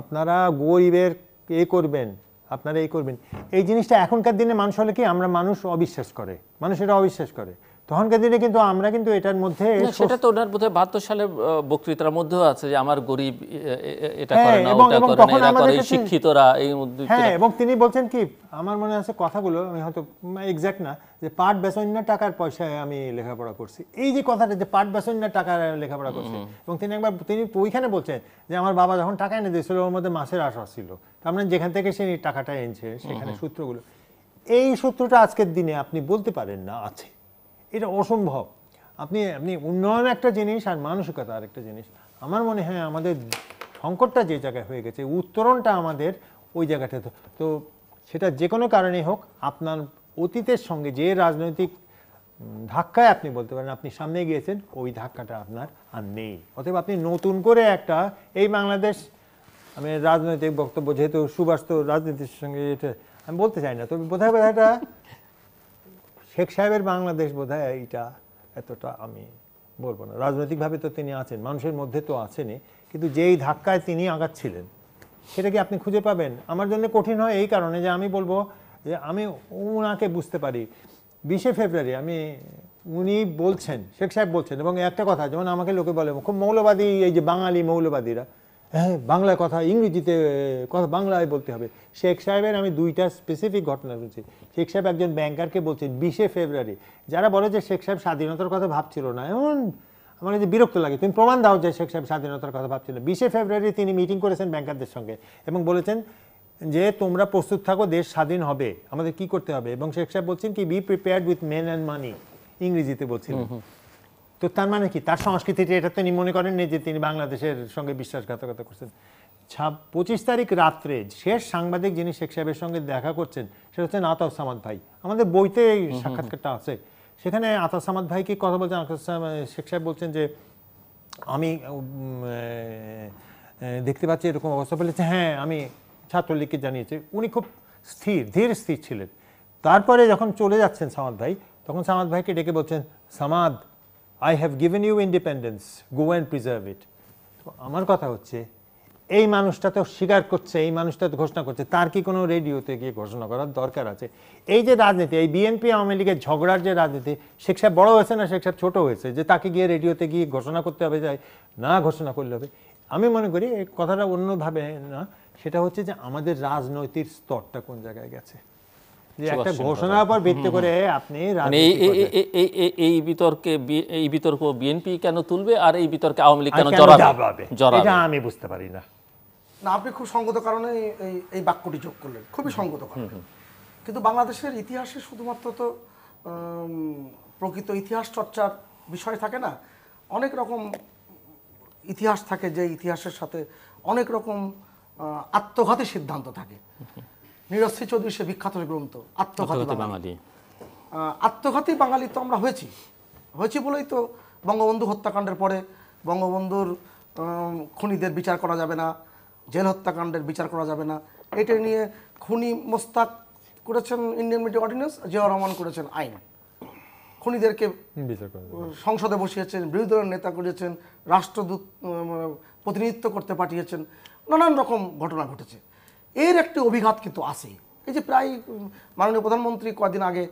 আপনারা গরিবের এ করবেন আপনারা এই করবেন এই জিনিসটা এখনকার দিনে মানুষ হলে কি আমরা মানুষ অবিশ্বাস করে মানুষ এটা অবিশ্বাস করে তখনকার দিনে কিন্তু আমরা কিন্তু এটার মধ্যে সেটা তো ওনার বোধহয় বাহাত্তর সালের বক্তৃতার মধ্যেও আছে যে আমার গরিব এটা করে না শিক্ষিতরা এই হ্যাঁ এবং তিনি বলছেন কি আমার মনে আছে কথাগুলো আমি হয়তো এক্স্যাক্ট না যে পাট না টাকার পয়সায় আমি লেখাপড়া করছি এই যে কথাটা যে পাট না টাকার লেখাপড়া করছি এবং তিনি একবার তিনি ওইখানে বলছেন যে আমার বাবা যখন টাকা এনে দিয়েছিল ওর মধ্যে মাছের আশা ছিল তার মানে যেখান থেকে সে টাকাটা এনেছে সেখানে সূত্রগুলো এই সূত্রটা আজকের দিনে আপনি বলতে পারেন না আছে এটা অসম্ভব আপনি আপনি উন্নয়ন একটা জিনিস আর মানসিকতা আরেকটা জিনিস আমার মনে হয় আমাদের সংকটটা যে জায়গায় হয়ে গেছে উত্তরণটা আমাদের ওই জায়গাটাতে তো সেটা যে কোনো কারণে হোক আপনার অতীতের সঙ্গে যে রাজনৈতিক ধাক্কায় আপনি বলতে পারেন আপনি সামনে গিয়েছেন ওই ধাক্কাটা আপনার আর নেই অথবা আপনি নতুন করে একটা এই বাংলাদেশ আমি রাজনৈতিক বক্তব্য যেহেতু সুবাস্ত রাজনীতির সঙ্গে এটা আমি বলতে চাই না তবে বোধহয় বোধহয় শেখ সাহেবের বাংলাদেশ বোধ হয় এইটা এতটা আমি বলবো না রাজনৈতিকভাবে তো তিনি আছেন মানুষের মধ্যে তো আছেনই কিন্তু যেই ধাক্কায় তিনি আগাচ্ছিলেন সেটা কি আপনি খুঁজে পাবেন আমার জন্য কঠিন হয় এই কারণে যে আমি বলবো যে আমি ওনাকে বুঝতে পারি বিশে ফেব্রুয়ারি আমি উনি বলছেন শেখ সাহেব বলছেন এবং একটা কথা যেমন আমাকে লোকে বলে খুব মৌলবাদী এই যে বাঙালি মৌলবাদীরা হ্যাঁ বাংলা কথা ইংরেজিতে কথা বাংলায় বলতে হবে শেখ সাহেবের আমি দুইটা স্পেসিফিক ঘটনা শুনছি শেখ সাহেব একজন ব্যাংকারকে বলছেন বিশে ফেব্রুয়ারি যারা বলে যে শেখ সাহেব স্বাধীনতার কথা ভাবছিল না এমন আমার যে বিরক্ত লাগে তুমি প্রমাণ দাও যে শেখ সাহেব স্বাধীনতার কথা ভাবছিল বিশে ফেব্রুয়ারি তিনি মিটিং করেছেন ব্যাংকারদের সঙ্গে এবং বলেছেন যে তোমরা প্রস্তুত থাকো দেশ স্বাধীন হবে আমাদের কি করতে হবে এবং শেখ সাহেব বলছেন কি be prepared with men and money ইংরেজিতে বলছিলেন তো তার মানে কি তার সংস্কৃতিটি এটা তিনি মনে করেন যে তিনি বাংলাদেশের সঙ্গে বিশ্বাসঘাতকতা করছেন ছাব পঁচিশ তারিখ রাত্রে শেষ সাংবাদিক যিনি শেখ সাহেবের সঙ্গে দেখা করছেন সেটা হচ্ছেন আতাউ সামাদ ভাই আমাদের বইতে সাক্ষাৎকারটা আছে সেখানে আতাউ সামাদ ভাইকে কথা বলছেন শেখ সাহেব বলছেন যে আমি দেখতে পাচ্ছি এরকম অবস্থা বলেছে হ্যাঁ আমি ছাত্রলীগকে জানিয়েছি উনি খুব স্থির ধীর স্থির ছিলেন তারপরে যখন চলে যাচ্ছেন সামাদ ভাই তখন সামাদ ভাইকে ডেকে বলছেন Samad I have given you independence go and preserve it তো আমার কথা হচ্ছে এই মানুষটা তো স্বীকার করছে এই মানুষটা তো ঘোষণা করছে তার কি কোনো রেডিওতে গিয়ে ঘোষণা করার দরকার আছে এই যে রাজনীতি এই বিএনপি আওয়ামী লীগের ঝগড়ার যে রাজনীতি শেখ সাহেব বড়ো হয়েছে না শেখ সাহেব ছোটো হয়েছে যে তাকে গিয়ে রেডিওতে গিয়ে ঘোষণা করতে হবে যায় না ঘোষণা করলে হবে আমি মনে করি এই কথাটা অন্যভাবে না সেটা হচ্ছে যে আমাদের রাজনৈতিক স্তরটা কোন জায়গায় গেছে একটা ঘোষণার ভিত্তি করে আপনি মানে এই বিতর্কে এই বিতর্ক বিএনপি কেন তুলবে আর এই বিতর্কে আওয়ামী লীগ কেন জড়াবে এটা আমি বুঝতে পারি না না আপনি খুব সঙ্গত কারণে এই এই বাক্যটি যোগ করলেন খুবই সঙ্গত কারণ কিন্তু বাংলাদেশের ইতিহাসে শুধুমাত্র তো প্রকৃত ইতিহাস চর্চার বিষয় থাকে না অনেক রকম ইতিহাস থাকে যে ইতিহাসের সাথে অনেক রকম আত্মঘাতী সিদ্ধান্ত থাকে নিরশ্রী চৌধুরী সে বিখ্যাত গ্রন্থ আত্মঘাতী বাঙালি আত্মঘাতী বাঙালি তো আমরা হয়েছি হয়েছি বলেই তো বঙ্গবন্ধু হত্যাকাণ্ডের পরে বঙ্গবন্ধুর খুনিদের বিচার করা যাবে না জেল হত্যাকাণ্ডের বিচার করা যাবে না এটা নিয়ে খুনি মোস্তাক করেছেন indemnity ordinance Zia Rahman করেছেন আইন খুনিদেরকে সংসদে বসিয়েছেন বিরোধী দলের নেতা করেছেন রাষ্ট্রদূত প্রতিনিধিত্ব করতে পাঠিয়েছেন নানান রকম ঘটনা ঘটেছে এর একটি অভিঘাত কিন্তু আছে এই যে প্রায় মাননীয় প্রধানমন্ত্রী কদিন আগে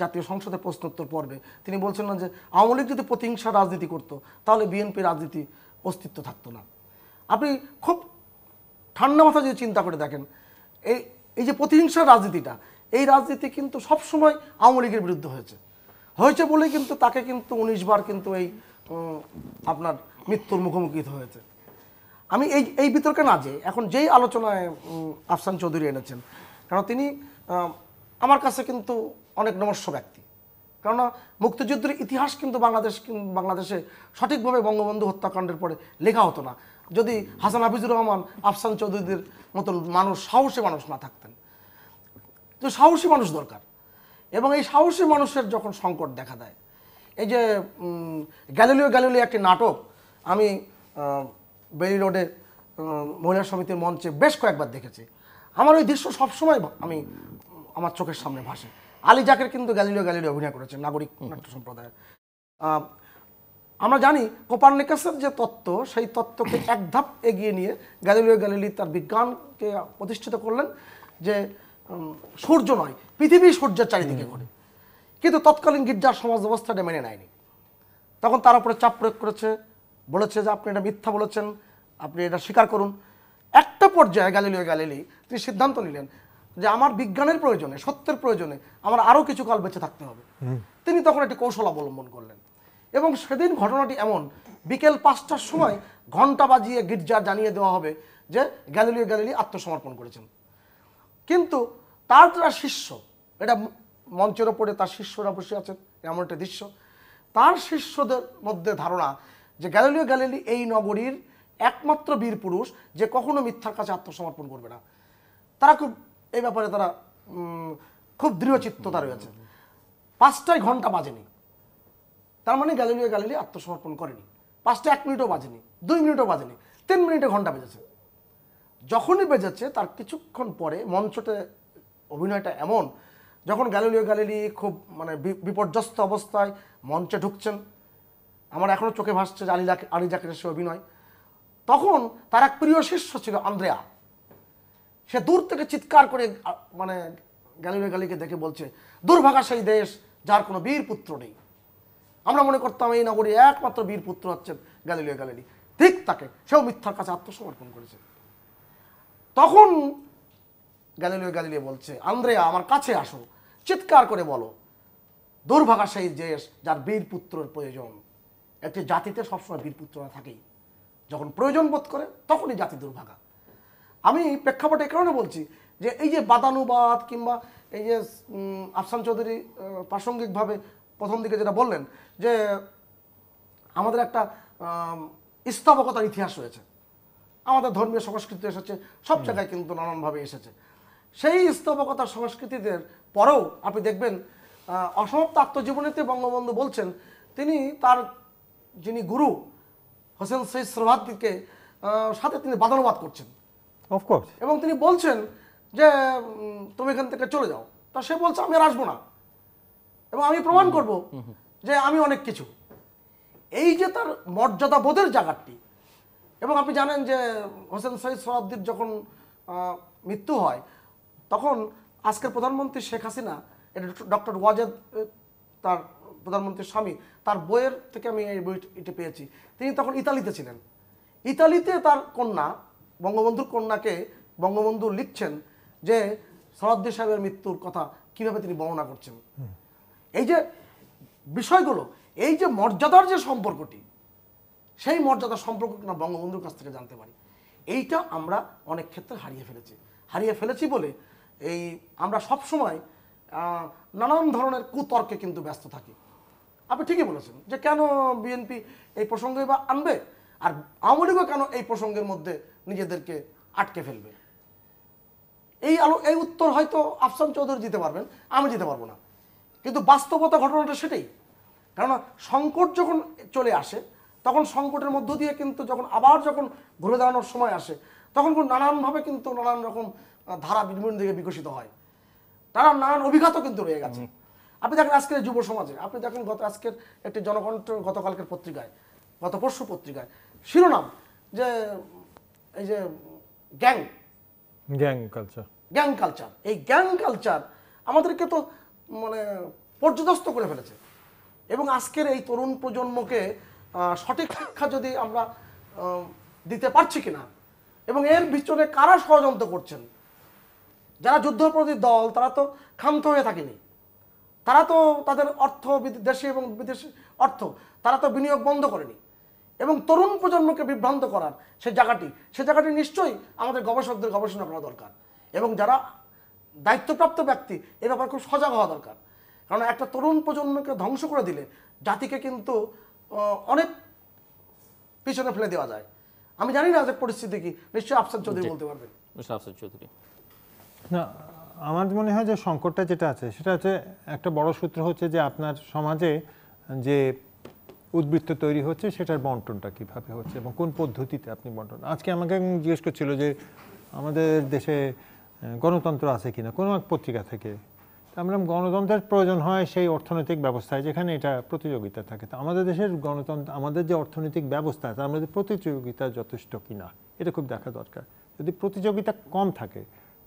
জাতীয় সংসদে প্রশ্নোত্তর পর্বে তিনি বলছেন না যে আওয়ামী লীগ যদি প্রতিহিংসা রাজনীতি করতো তাহলে বিএনপি রাজনীতি অস্তিত্ব থাকতো না আপনি খুব ঠান্ডা মাথা যদি চিন্তা করে দেখেন এই এই যে প্রতিহিংসার রাজনীতিটা এই রাজনীতি কিন্তু সবসময় আওয়ামী লীগের বিরুদ্ধে হয়েছে হয়েছে বলেই কিন্তু তাকে কিন্তু উনিশ বার কিন্তু এই আপনার মৃত্যুর মুখোমুখি হয়েছে আমি এই এই বিতর্কে না যে এখন যেই আলোচনায় আফসান চৌধুরী এনেছেন কারণ তিনি আমার কাছে কিন্তু অনেক নমস্য ব্যক্তি কেননা মুক্তিযুদ্ধের ইতিহাস কিন্তু বাংলাদেশ বাংলাদেশে সঠিকভাবে বঙ্গবন্ধু হত্যাকাণ্ডের পরে লেখা হতো না যদি হাসান হাফিজুর রহমান আফসান চৌধুরীদের মতন মানুষ সাহসী মানুষ না থাকতেন তো সাহসী মানুষ দরকার এবং এই সাহসী মানুষের যখন সংকট দেখা দেয় এই যে গ্যালিলিও গ্যালিলিও একটি নাটক আমি বেলি রোডে মহিলা সমিতির মঞ্চে বেশ কয়েকবার দেখেছি আমার ওই দৃশ্য সবসময় আমি আমার চোখের সামনে ভাসে আলী জাকের কিন্তু গ্যালিলিও গ্যালিলি অভিনয় করেছেন নাগরিক নাট্য সম্প্রদায়ের আমরা জানি কোপার্নিকাসের যে তত্ত্ব সেই তত্ত্বকে এক ধাপ এগিয়ে নিয়ে গ্যালিলিও গ্যালিলি তার বিজ্ঞানকে প্রতিষ্ঠিত করলেন যে সূর্য নয় পৃথিবী সূর্যের চারিদিকে ঘোরে কিন্তু তৎকালীন গির্জার সমাজ ব্যবস্থাটা মেনে নেয়নি তখন তার উপরে চাপ প্রয়োগ করেছে বলেছে যে আপনি এটা মিথ্যা বলেছেন আপনি এটা স্বীকার করুন একটা পর্যায়ে ও গ্যালিলি তিনি সিদ্ধান্ত নিলেন যে আমার বিজ্ঞানের প্রয়োজনে সত্যের প্রয়োজনে আমার আরও কিছু কাল বেঁচে থাকতে হবে তিনি তখন একটি কৌশল অবলম্বন করলেন এবং সেদিন ঘটনাটি এমন বিকেল পাঁচটার সময় ঘন্টা বাজিয়ে গির্জা জানিয়ে দেওয়া হবে যে ও গ্যালিলি আত্মসমর্পণ করেছেন কিন্তু তার যারা শিষ্য এটা মঞ্চের ওপরে তার শিষ্যরা বসে আছেন এমন একটা দৃশ্য তার শিষ্যদের মধ্যে ধারণা যে গ্যালিলিও গ্যালিলি এই নগরীর একমাত্র বীর পুরুষ যে কখনো মিথ্যার কাছে আত্মসমর্পণ করবে না তারা খুব এই ব্যাপারে তারা খুব দৃঢ়চিত্ততা রয়েছে পাঁচটায় ঘন্টা বাজেনি তার মানে গ্যালিলিও গ্যালিলি আত্মসমর্পণ করেনি পাঁচটা এক মিনিটও বাজেনি দুই মিনিটও বাজেনি তিন মিনিটে ঘন্টা বেজেছে যখনই বেজেছে তার কিছুক্ষণ পরে মঞ্চতে অভিনয়টা এমন যখন গ্যালিলিও গ্যালিলি খুব মানে বিপর্যস্ত অবস্থায় মঞ্চে ঢুকছেন আমার এখনও চোখে ভাসছে যে আলিজা আলিজা সে অভিনয় তখন তার এক প্রিয় শিষ্য ছিল আন্দ্রেয়া সে দূর থেকে চিৎকার করে মানে গ্যালিনে গ্যালিকে দেখে বলছে দুর্ভাগা সেই দেশ যার কোনো বীর পুত্র নেই আমরা মনে করতাম এই নগরী একমাত্র বীর পুত্র হচ্ছেন গ্যালিলিও গ্যালিলি ঠিক তাকে সেও মিথ্যার কাছে আত্মসমর্পণ করেছে তখন গ্যালিলিও গ্যালিলিও বলছে আন্দ্রেয়া আমার কাছে আসো চিৎকার করে বলো দুর্ভাগা সেই দেশ যার বীর পুত্রের প্রয়োজন একটি জাতিতে সবসময় বীরপুত্ররা থাকেই যখন প্রয়োজন বোধ করে তখনই জাতি দুর্ভাগা আমি প্রেক্ষাপটে কারণে বলছি যে এই যে বাদানুবাদ কিংবা এই যে আফসান চৌধুরী প্রাসঙ্গিকভাবে প্রথম দিকে যেটা বললেন যে আমাদের একটা স্থাপকতার ইতিহাস রয়েছে আমাদের ধর্মীয় সংস্কৃতি এসেছে সব জায়গায় কিন্তু নানানভাবে এসেছে সেই স্থাপকতার সংস্কৃতিদের পরেও আপনি দেখবেন অসমাপ্ত আত্মজীবনীতে বঙ্গবন্ধু বলছেন তিনি তার যিনি গুরু হোসেন সৈয়দ শ্রভাতিকে সাথে তিনি বাদানুবাদ করছেন অফকোর্স এবং তিনি বলছেন যে তুমি এখান থেকে চলে যাও তা সে বলছে আমি আর আসবো না এবং আমি প্রমাণ করব যে আমি অনেক কিছু এই যে তার মর্যাদা বোধের জায়গাটি এবং আপনি জানেন যে হোসেন সৈয়দ সোহাব্দীর যখন মৃত্যু হয় তখন আজকের প্রধানমন্ত্রী শেখ হাসিনা এটা ডক্টর ওয়াজেদ তার প্রধানমন্ত্রীর স্বামী তার বইয়ের থেকে আমি এই বই পেয়েছি তিনি তখন ইতালিতে ছিলেন ইতালিতে তার কন্যা বঙ্গবন্ধুর কন্যাকে বঙ্গবন্ধু লিখছেন যে সরদ্দি সাহেবের মৃত্যুর কথা কিভাবে তিনি বর্ণনা করছেন এই যে বিষয়গুলো এই যে মর্যাদার যে সম্পর্কটি সেই মর্যাদার সম্পর্ক কিনা বঙ্গবন্ধুর কাছ থেকে জানতে পারি এইটা আমরা অনেক ক্ষেত্রে হারিয়ে ফেলেছি হারিয়ে ফেলেছি বলে এই আমরা সবসময় নানান ধরনের কুতর্কে কিন্তু ব্যস্ত থাকি আপনি ঠিকই বলেছেন যে কেন বিএনপি এই প্রসঙ্গে বা আনবে আর আওয়ামী লীগও কেন এই প্রসঙ্গের মধ্যে নিজেদেরকে আটকে ফেলবে এই আলো এই উত্তর হয়তো আফসান চৌধুরী দিতে পারবেন আমি দিতে পারবো না কিন্তু বাস্তবতা ঘটনাটা সেটাই কেননা সংকট যখন চলে আসে তখন সংকটের মধ্য দিয়ে কিন্তু যখন আবার যখন ঘুরে দাঁড়ানোর সময় আসে তখন নানানভাবে কিন্তু নানান রকম ধারা বিভিন্ন দিকে বিকশিত হয় তারা নানান অভিজ্ঞতা কিন্তু রয়ে গেছে আপনি দেখেন আজকের যুব সমাজে আপনি দেখেন গত আজকের একটি জনকণ্ঠ গতকালকের পত্রিকায় গত পরশু পত্রিকায় শিরোনাম যে এই যে gang gang culture gang culture এই গ্যাং কালচার আমাদেরকে তো মানে পর্যদস্ত করে ফেলেছে এবং আজকের এই তরুণ প্রজন্মকে সঠিক শিক্ষা যদি আমরা দিতে পারছি কিনা এবং এর পিছনে কারা ষড়যন্ত্র করছেন যারা প্রতি দল তারা তো ক্ষান্ত হয়ে থাকেনি তারা তো তাদের অর্থ দেশে এবং বিদেশে অর্থ তারা তো বিনিয়োগ বন্ধ করেনি এবং তরুণ প্রজন্মকে বিভ্রান্ত করার সেই জায়গাটি সে জায়গাটি নিশ্চয়ই আমাদের গবেষকদের গবেষণা করা দরকার এবং যারা দায়িত্বপ্রাপ্ত ব্যক্তি এ ব্যাপারে খুব সজাগ হওয়া দরকার কারণ একটা তরুণ প্রজন্মকে ধ্বংস করে দিলে জাতিকে কিন্তু অনেক পিছনে ফেলে দেওয়া যায় আমি জানি না যে পরিস্থিতি কি নিশ্চয়ই আফসার চৌধুরী বলতে পারবেন আফসার চৌধুরী না আমার মনে হয় যে সংকটটা যেটা আছে সেটা হচ্ছে একটা বড় সূত্র হচ্ছে যে আপনার সমাজে যে উদ্বৃত্ত তৈরি হচ্ছে সেটার বন্টনটা কিভাবে হচ্ছে এবং কোন পদ্ধতিতে আপনি বন্টন আজকে আমাকে জিজ্ঞেস করছিল যে আমাদের দেশে গণতন্ত্র আছে কিনা কোনো এক পত্রিকা থেকে আমরা গণতন্ত্রের প্রয়োজন হয় সেই অর্থনৈতিক ব্যবস্থায় যেখানে এটা প্রতিযোগিতা থাকে তো আমাদের দেশের গণতন্ত্র আমাদের যে অর্থনৈতিক ব্যবস্থা আছে আমাদের প্রতিযোগিতা যথেষ্ট কিনা এটা খুব দেখা দরকার যদি প্রতিযোগিতা কম থাকে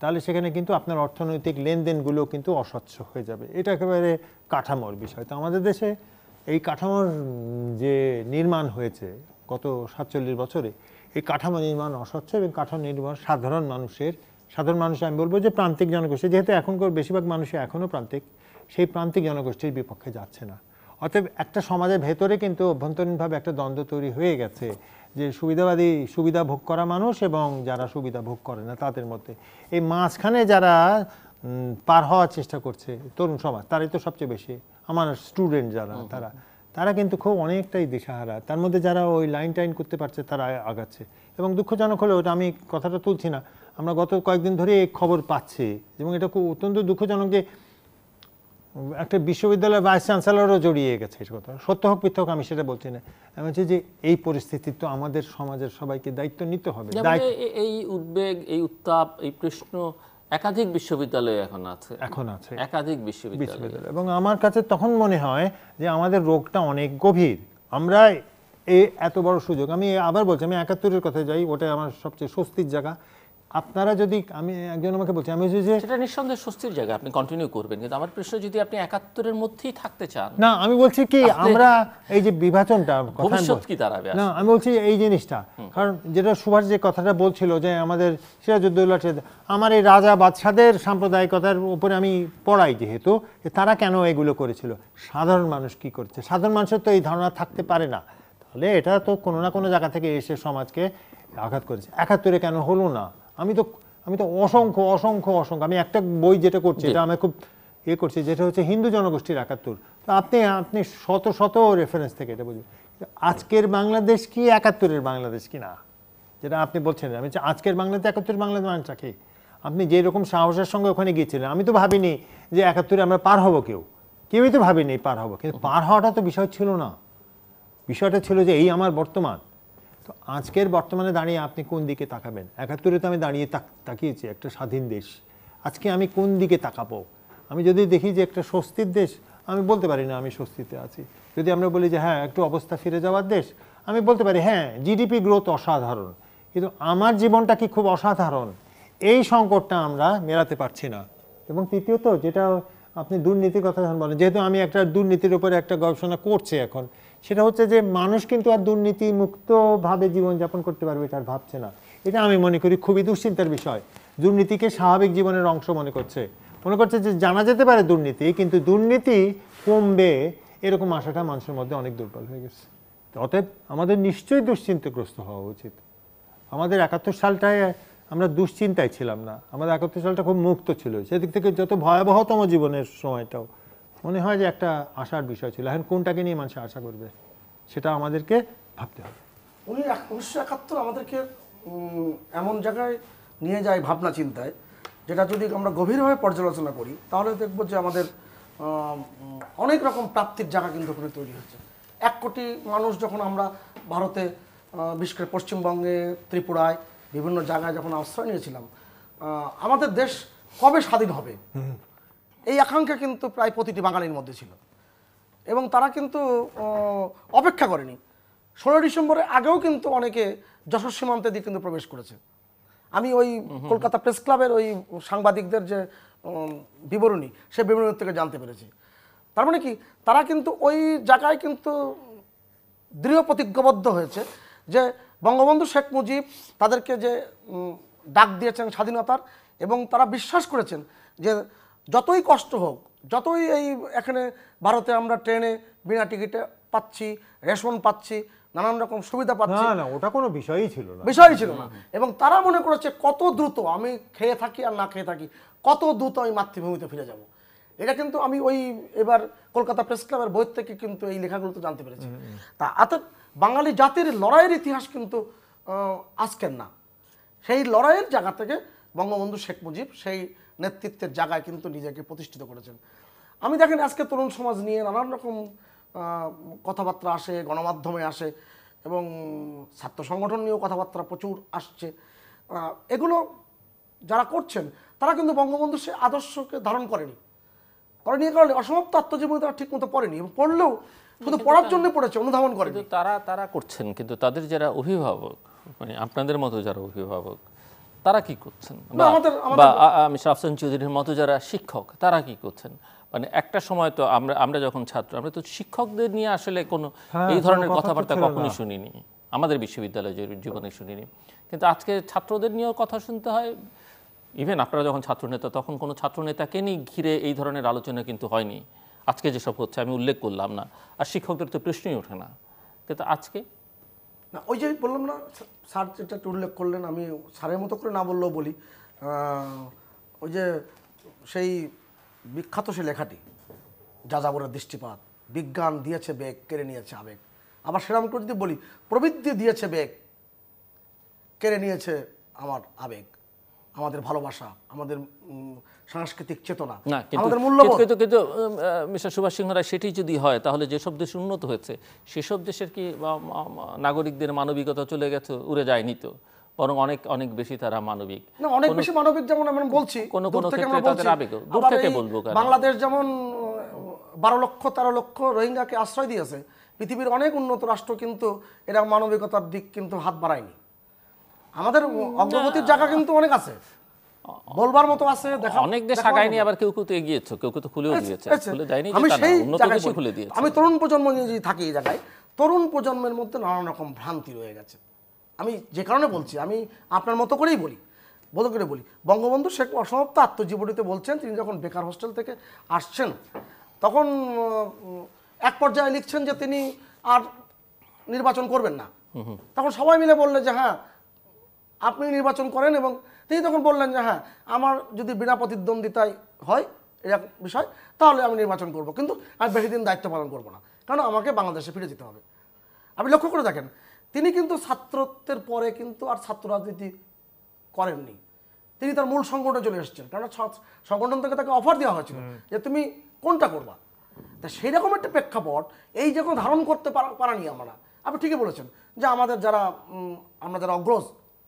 তাহলে সেখানে কিন্তু আপনার অর্থনৈতিক লেনদেনগুলো কিন্তু অস্বচ্ছ হয়ে যাবে এটা একেবারে কাঠামোর বিষয় তো আমাদের দেশে এই কাঠামোর যে নির্মাণ হয়েছে গত সাতচল্লিশ বছরে এই কাঠামো নির্মাণ অস্বচ্ছ এবং কাঠামো নির্মাণ সাধারণ মানুষের সাধারণ মানুষ আমি বলবো যে প্রান্তিক জনগোষ্ঠী যেহেতু এখনকার বেশিরভাগ মানুষই এখনও প্রান্তিক সেই প্রান্তিক জনগোষ্ঠীর বিপক্ষে যাচ্ছে না অতএব একটা সমাজের ভেতরে কিন্তু অভ্যন্তরীণভাবে একটা দ্বন্দ্ব তৈরি হয়ে গেছে যে সুবিধাবাদী সুবিধা ভোগ করা মানুষ এবং যারা সুবিধা ভোগ করে না তাদের মধ্যে এই মাঝখানে যারা পার হওয়ার চেষ্টা করছে তরুণ সমাজ তারাই তো সবচেয়ে বেশি আমার স্টুডেন্ট যারা তারা তারা কিন্তু খুব অনেকটাই দিশাহারা তার মধ্যে যারা ওই লাইন টাইন করতে পারছে তারা আগাচ্ছে এবং দুঃখজনক হলেও ওটা আমি কথাটা তুলছি না আমরা গত কয়েকদিন ধরে খবর পাচ্ছি এবং এটা খুব অত্যন্ত দুঃখজনক যে একটা বিশ্ববিদ্যালয়ের ভাইস চ্যান্সেলরও জড়িয়ে গেছে এই কথা সত্য হোক পৃথক আমি সেটা বলছি না আমি বলছি যে এই পরিস্থিতি তো আমাদের সমাজের সবাইকে দায়িত্ব নিতে হবে এই উদ্বেগ এই উত্তাপ এই প্রশ্ন একাধিক বিশ্ববিদ্যালয়ে এখন আছে এখন আছে একাধিক বিশ্ববিদ্যালয় এবং আমার কাছে তখন মনে হয় যে আমাদের রোগটা অনেক গভীর আমরা এ এত বড় সুযোগ আমি আবার বলছি আমি একাত্তরের কথা যাই ওটাই আমার সবচেয়ে স্বস্তির জায়গা আপনারা যদি আমি একজন আমাকে বলছি আমি যে সেটা নিঃসন্দেহে স্বস্তির জায়গা আপনি কন্টিনিউ করবেন কিন্তু আমার প্রশ্ন যদি আপনি একাত্তরের মধ্যেই থাকতে চান না আমি বলছি কি আমরা এই যে বিভাজনটা ভবিষ্যৎ কি দাঁড়াবে না আমি বলছি এই জিনিসটা কারণ যেটা সুভাষ যে কথাটা বলছিল যে আমাদের সিরাজউদ্দৌলা আমার এই রাজা বাদশাদের সাম্প্রদায়িকতার উপরে আমি পড়াই যেহেতু তারা কেন এগুলো করেছিল সাধারণ মানুষ কি করছে সাধারণ মানুষের তো এই ধারণা থাকতে পারে না তাহলে এটা তো কোনো না কোনো জায়গা থেকে এসে সমাজকে আঘাত করেছে একাত্তরে কেন হলো না আমি তো আমি তো অসংখ্য অসংখ্য অসংখ্য আমি একটা বই যেটা করছি এটা আমি খুব ইয়ে করছি যেটা হচ্ছে হিন্দু জনগোষ্ঠীর একাত্তর তো আপনি আপনি শত শত রেফারেন্স থেকে এটা বলছেন আজকের বাংলাদেশ কি একাত্তরের বাংলাদেশ কি না যেটা আপনি বলছেন আমি আজকের বাংলাতে একাত্তরের বাংলাদেশ মানুষটা কি আপনি যেরকম রকম সাহসের সঙ্গে ওখানে গিয়েছিলেন আমি তো ভাবিনি যে একাত্তরে আমরা পার হব কেউ কেউই তো ভাবিনি পার হব কিন্তু পার হওয়াটা তো বিষয় ছিল না বিষয়টা ছিল যে এই আমার বর্তমান তো আজকের বর্তমানে দাঁড়িয়ে আপনি কোন দিকে তাকাবেন একাত্তরে তো আমি দাঁড়িয়ে তাকিয়েছি একটা স্বাধীন দেশ আজকে আমি কোন দিকে তাকাবো আমি যদি দেখি যে একটা স্বস্তির দেশ আমি বলতে পারি না আমি স্বস্তিতে আছি যদি আমরা বলি যে হ্যাঁ একটু অবস্থা ফিরে যাওয়ার দেশ আমি বলতে পারি হ্যাঁ জিডিপি গ্রোথ অসাধারণ কিন্তু আমার জীবনটা কি খুব অসাধারণ এই সংকটটা আমরা মেরাতে পারছি না এবং তৃতীয়ত যেটা আপনি দুর্নীতির কথা বলেন যেহেতু আমি একটা দুর্নীতির উপরে একটা গবেষণা করছি এখন সেটা হচ্ছে যে মানুষ কিন্তু আর দুর্নীতি মুক্তভাবে জীবনযাপন করতে পারবে এটা আর ভাবছে না এটা আমি মনে করি খুবই দুশ্চিন্তার বিষয় দুর্নীতিকে স্বাভাবিক জীবনের অংশ মনে করছে মনে করছে যে জানা যেতে পারে দুর্নীতি কিন্তু দুর্নীতি কমবে এরকম আশাটা মানুষের মধ্যে অনেক দুর্বল হয়ে গেছে অতএব আমাদের নিশ্চয়ই দুশ্চিন্তাগ্রস্ত হওয়া উচিত আমাদের একাত্তর সালটায় আমরা দুশ্চিন্তায় ছিলাম না আমাদের একাত্তর সালটা খুব মুক্ত ছিল সেদিক থেকে যত ভয়াবহতম জীবনের সময়টাও মনে হয় যে একটা আশার বিষয় ছিল এখন কোনটাকে নিয়ে মানুষ আশা করবে সেটা আমাদেরকে ভাবতে হবে উনি উনিশশো একাত্তর আমাদেরকে এমন জায়গায় নিয়ে যায় ভাবনা চিন্তায় যেটা যদি আমরা গভীরভাবে পর্যালোচনা করি তাহলে দেখব যে আমাদের অনেক রকম প্রাপ্তির জায়গা কিন্তু ওখানে তৈরি হচ্ছে এক কোটি মানুষ যখন আমরা ভারতে বিশেষ করে পশ্চিমবঙ্গে ত্রিপুরায় বিভিন্ন জায়গায় যখন আশ্রয় নিয়েছিলাম আমাদের দেশ কবে স্বাধীন হবে এই আকাঙ্ক্ষা কিন্তু প্রায় প্রতিটি বাঙালির মধ্যে ছিল এবং তারা কিন্তু অপেক্ষা করেনি ষোলো ডিসেম্বরের আগেও কিন্তু অনেকে যশোর সীমান্তে দিয়ে কিন্তু প্রবেশ করেছে আমি ওই কলকাতা প্রেস ক্লাবের ওই সাংবাদিকদের যে বিবরণী সে বিবরণী থেকে জানতে পেরেছি তার মানে কি তারা কিন্তু ওই জায়গায় কিন্তু দৃঢ় প্রতিজ্ঞবদ্ধ হয়েছে যে বঙ্গবন্ধু শেখ মুজিব তাদেরকে যে ডাক দিয়েছেন স্বাধীনতার এবং তারা বিশ্বাস করেছেন যে যতই কষ্ট হোক যতই এই এখানে ভারতে আমরা ট্রেনে বিনা টিকিটে পাচ্ছি রেশন পাচ্ছি নানান রকম সুবিধা পাচ্ছি না না ওটা কোনো বিষয়ই ছিল না বিষয়ই ছিল না এবং তারা মনে করেছে কত দ্রুত আমি খেয়ে থাকি আর না খেয়ে থাকি কত দ্রুত আমি মাতৃভূমিতে ফিরে যাব এটা কিন্তু আমি ওই এবার কলকাতা প্রেস ক্লাবের বই থেকে কিন্তু এই লেখাগুলো তো জানতে পেরেছি তা অর্থাৎ বাঙালি জাতির লড়াইয়ের ইতিহাস কিন্তু আজকের না সেই লড়াইয়ের জায়গা থেকে বঙ্গবন্ধু শেখ মুজিব সেই নেতৃত্বের জায়গায় কিন্তু নিজেকে প্রতিষ্ঠিত করেছেন আমি দেখেন আজকে তরুণ সমাজ নিয়ে নানান রকম কথাবার্তা আসে গণমাধ্যমে আসে এবং ছাত্র সংগঠন নিয়েও কথাবার্তা প্রচুর আসছে এগুলো যারা করছেন তারা কিন্তু বঙ্গবন্ধু সে আদর্শকে ধারণ করেনি করেনি কারণে অসমাপ্ত আত্মজীবনী তারা ঠিক মতো পড়েনি এবং পড়লেও শুধু পড়ার জন্য পড়েছে অনুধাবন করে তারা তারা করছেন কিন্তু তাদের যারা অভিভাবক মানে আপনাদের মতো যারা অভিভাবক তারা কি করছেন বা আমি আফসান চৌধুরীর মতো যারা শিক্ষক তারা কি করছেন মানে একটা সময় তো আমরা আমরা যখন ছাত্র আমরা তো শিক্ষকদের নিয়ে আসলে কোনো হ্যাঁ, এই ধরনের কথাবার্তা কখনোই শুনিনি আমাদের বিশ্ববিদ্যালয় জীবনে শুনিনি কিন্তু আজকে ছাত্রদের নিয়েও কথা শুনতে হয় ইভেন আপনারা যখন ছাত্রনেতা তখন কোনো ছাত্রনেতাকে নিয়ে ঘিরে এই ধরনের আলোচনা কিন্তু হয়নি আজকে যেসব হচ্ছে আমি উল্লেখ করলাম না আর শিক্ষকদের তো প্রশ্নই ওঠে না কিন্তু আজকে না ওই যে বললাম না স্যার যেটা উল্লেখ করলেন আমি স্যারের মতো করে না বললেও বলি ওই যে সেই বিখ্যাত সে লেখাটি যাযাবরের দৃষ্টিপাত বিজ্ঞান দিয়েছে বেগ কেড়ে নিয়েছে আবেগ আবার সেরাম করে যদি বলি প্রবৃত্তি দিয়েছে বেগ কেড়ে নিয়েছে আমার আবেগ আমাদের ভালোবাসা আমাদের সাংস্কৃতিক চেতনা আমাদের মূল্যবোধ কিন্তু কিন্তু মিস্টার সুভাষ সিংহ রায় সেটি যদি হয় তাহলে যেসব দেশ উন্নত হয়েছে সেসব দেশের কি নাগরিকদের মানবিকতা চলে গেছে উড়ে যায়নি তো বরং অনেক অনেক বেশি তারা মানবিক না অনেক বেশি মানবিক যেমন বলছি কোন কোন ক্ষেত্রে তাদের আবেগ দূর থেকে বলবো বাংলাদেশ যেমন বারো লক্ষ তেরো লক্ষ রোহিঙ্গাকে আশ্রয় দিয়েছে পৃথিবীর অনেক উন্নত রাষ্ট্র কিন্তু এরা মানবিকতার দিক কিন্তু হাত বাড়ায়নি আমাদের অগ্রগতির জায়গা কিন্তু অনেক আছে বলবার মতো আছে দেখা অনেক দেশ আগায় আবার কেউ কেউ তো এগিয়েছে কেউ কেউ তো খুলেও দিয়েছে খুলে যায়নি আমি সেই জায়গায় খুলে দিয়েছে আমি তরুণ প্রজন্ম নিয়ে যদি থাকি এই জায়গায় তরুণ প্রজন্মের মধ্যে নানান রকম ভ্রান্তি রয়ে গেছে আমি যে কারণে বলছি আমি আপনার মতো করেই বলি বলো করে বলি বঙ্গবন্ধু শেখ অসমাপ্ত আত্মজীবনীতে বলছেন তিনি যখন বেকার হোস্টেল থেকে আসছেন তখন এক পর্যায়ে লিখছেন যে তিনি আর নির্বাচন করবেন না তখন সবাই মিলে বললেন যে হ্যাঁ আপনি নির্বাচন করেন এবং তিনি তখন বললেন যে হ্যাঁ আমার যদি বিনা প্রতিদ্বন্দ্বিতায় হয় এরকম বিষয় তাহলে আমি নির্বাচন করব কিন্তু আমি বেশি দিন দায়িত্ব পালন করব না কারণ আমাকে বাংলাদেশে ফিরে যেতে হবে আপনি লক্ষ্য করে দেখেন তিনি কিন্তু ছাত্রত্বের পরে কিন্তু আর ছাত্র রাজনীতি করেননি তিনি তার মূল সংগঠনে চলে এসেছেন কারণ সংগঠন থেকে তাকে অফার দেওয়া হয়েছিল যে তুমি কোনটা করবা তা সেই রকম একটা প্রেক্ষাপট এই যখন ধারণ করতে পারা পারানি আমরা আপনি ঠিকই বলেছেন যে আমাদের যারা আমরা যারা অগ্রজ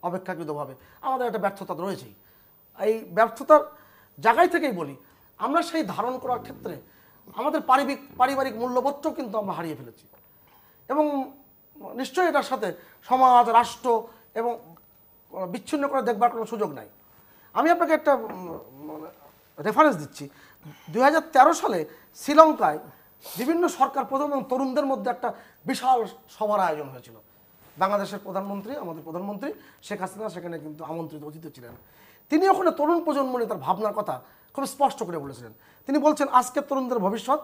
অপেক্ষাকৃতভাবে আমাদের একটা ব্যর্থতা রয়েছেই এই ব্যর্থতার জায়গায় থেকেই বলি আমরা সেই ধারণ করার ক্ষেত্রে আমাদের পারিবিক পারিবারিক মূল্যবোধটাও কিন্তু আমরা হারিয়ে ফেলেছি এবং নিশ্চয়ই এটার সাথে সমাজ রাষ্ট্র এবং বিচ্ছিন্ন করে দেখবার কোনো সুযোগ নাই আমি আপনাকে একটা রেফারেন্স দিচ্ছি দুই সালে শ্রীলঙ্কায় বিভিন্ন সরকার প্রধান এবং তরুণদের মধ্যে একটা বিশাল সভার আয়োজন হয়েছিল বাংলাদেশের প্রধানমন্ত্রী আমাদের প্রধানমন্ত্রী শেখ হাসিনা সেখানে কিন্তু আমন্ত্রিত অতিথি ছিলেন তিনি ওখানে তরুণ প্রজন্ম নিয়ে তার ভাবনার কথা খুব স্পষ্ট করে বলেছিলেন তিনি বলছেন আজকের তরুণদের ভবিষ্যৎ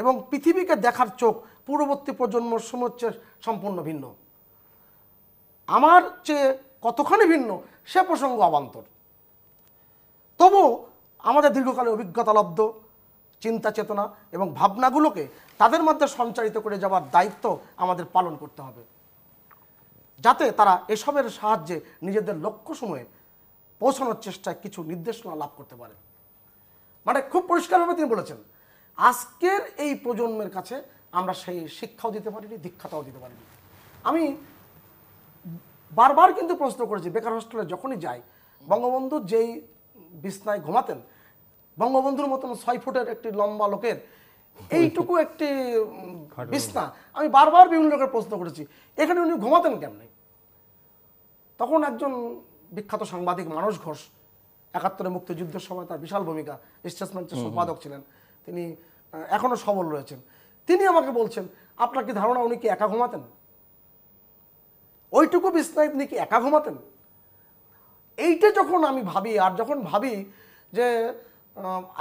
এবং পৃথিবীকে দেখার চোখ পূর্ববর্তী প্রজন্মর সমচ্ছে সম্পূর্ণ ভিন্ন আমার চেয়ে কতখানি ভিন্ন সে প্রসঙ্গ অবান্তর তবু আমাদের দীর্ঘকালে অভিজ্ঞতা লব্ধ চিন্তা চেতনা এবং ভাবনাগুলোকে তাদের মধ্যে সঞ্চারিত করে যাওয়ার দায়িত্ব আমাদের পালন করতে হবে যাতে তারা এসবের সাহায্যে নিজেদের লক্ষ্য সময়ে পৌঁছানোর চেষ্টায় কিছু নির্দেশনা লাভ করতে পারে মানে খুব পরিষ্কারভাবে তিনি বলেছেন আজকের এই প্রজন্মের কাছে আমরা সেই শিক্ষাও দিতে পারিনি দীক্ষাটাও দিতে পারিনি আমি বারবার কিন্তু প্রশ্ন করেছি বেকার হোস্টেলে যখনই যাই বঙ্গবন্ধু যেই বিছনায় ঘুমাতেন বঙ্গবন্ধুর মতন ছয় ফুটের একটি লম্বা লোকের এইটুকু একটি বিছনা আমি বারবার বিভিন্ন লোকের প্রশ্ন করেছি এখানে উনি ঘুমাতেন কেমনে তখন একজন বিখ্যাত সাংবাদিক মানুষ ঘোষ একাত্তরে মুক্তিযুদ্ধের সময় তার বিশাল ভূমিকা স্টেটসমেন্টের সম্পাদক ছিলেন তিনি এখনও সবল রয়েছেন তিনি আমাকে বলছেন আপনার কি ধারণা উনি কি একা ঘুমাতেন ওইটুকু বিছনায় তিনি কি একা ঘুমাতেন এইটা যখন আমি ভাবি আর যখন ভাবি যে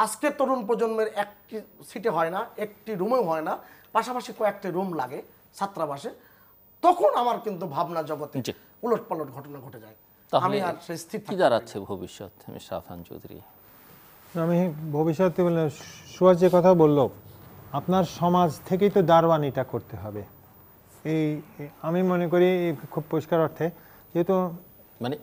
আজকের তরুণ প্রজন্মের একটি সিটে হয় না একটি রুমেও হয় না পাশাপাশি কয়েকটি রুম লাগে ছাত্রাবাসে তখন আমার কিন্তু ভাবনা জগতে উলট পালট ঘটনা ঘটে যায় আমি আর সেই স্থিতি কি দাঁড়াচ্ছে ভবিষ্যৎ আমি শাহান চৌধুরী আমি ভবিষ্যতে বললাম সুয়াজ যে কথা বলল আপনার সমাজ থেকেই তো দারওয়ানিটা করতে হবে এই আমি মনে করি খুব পরিষ্কার অর্থে যেহেতু মানে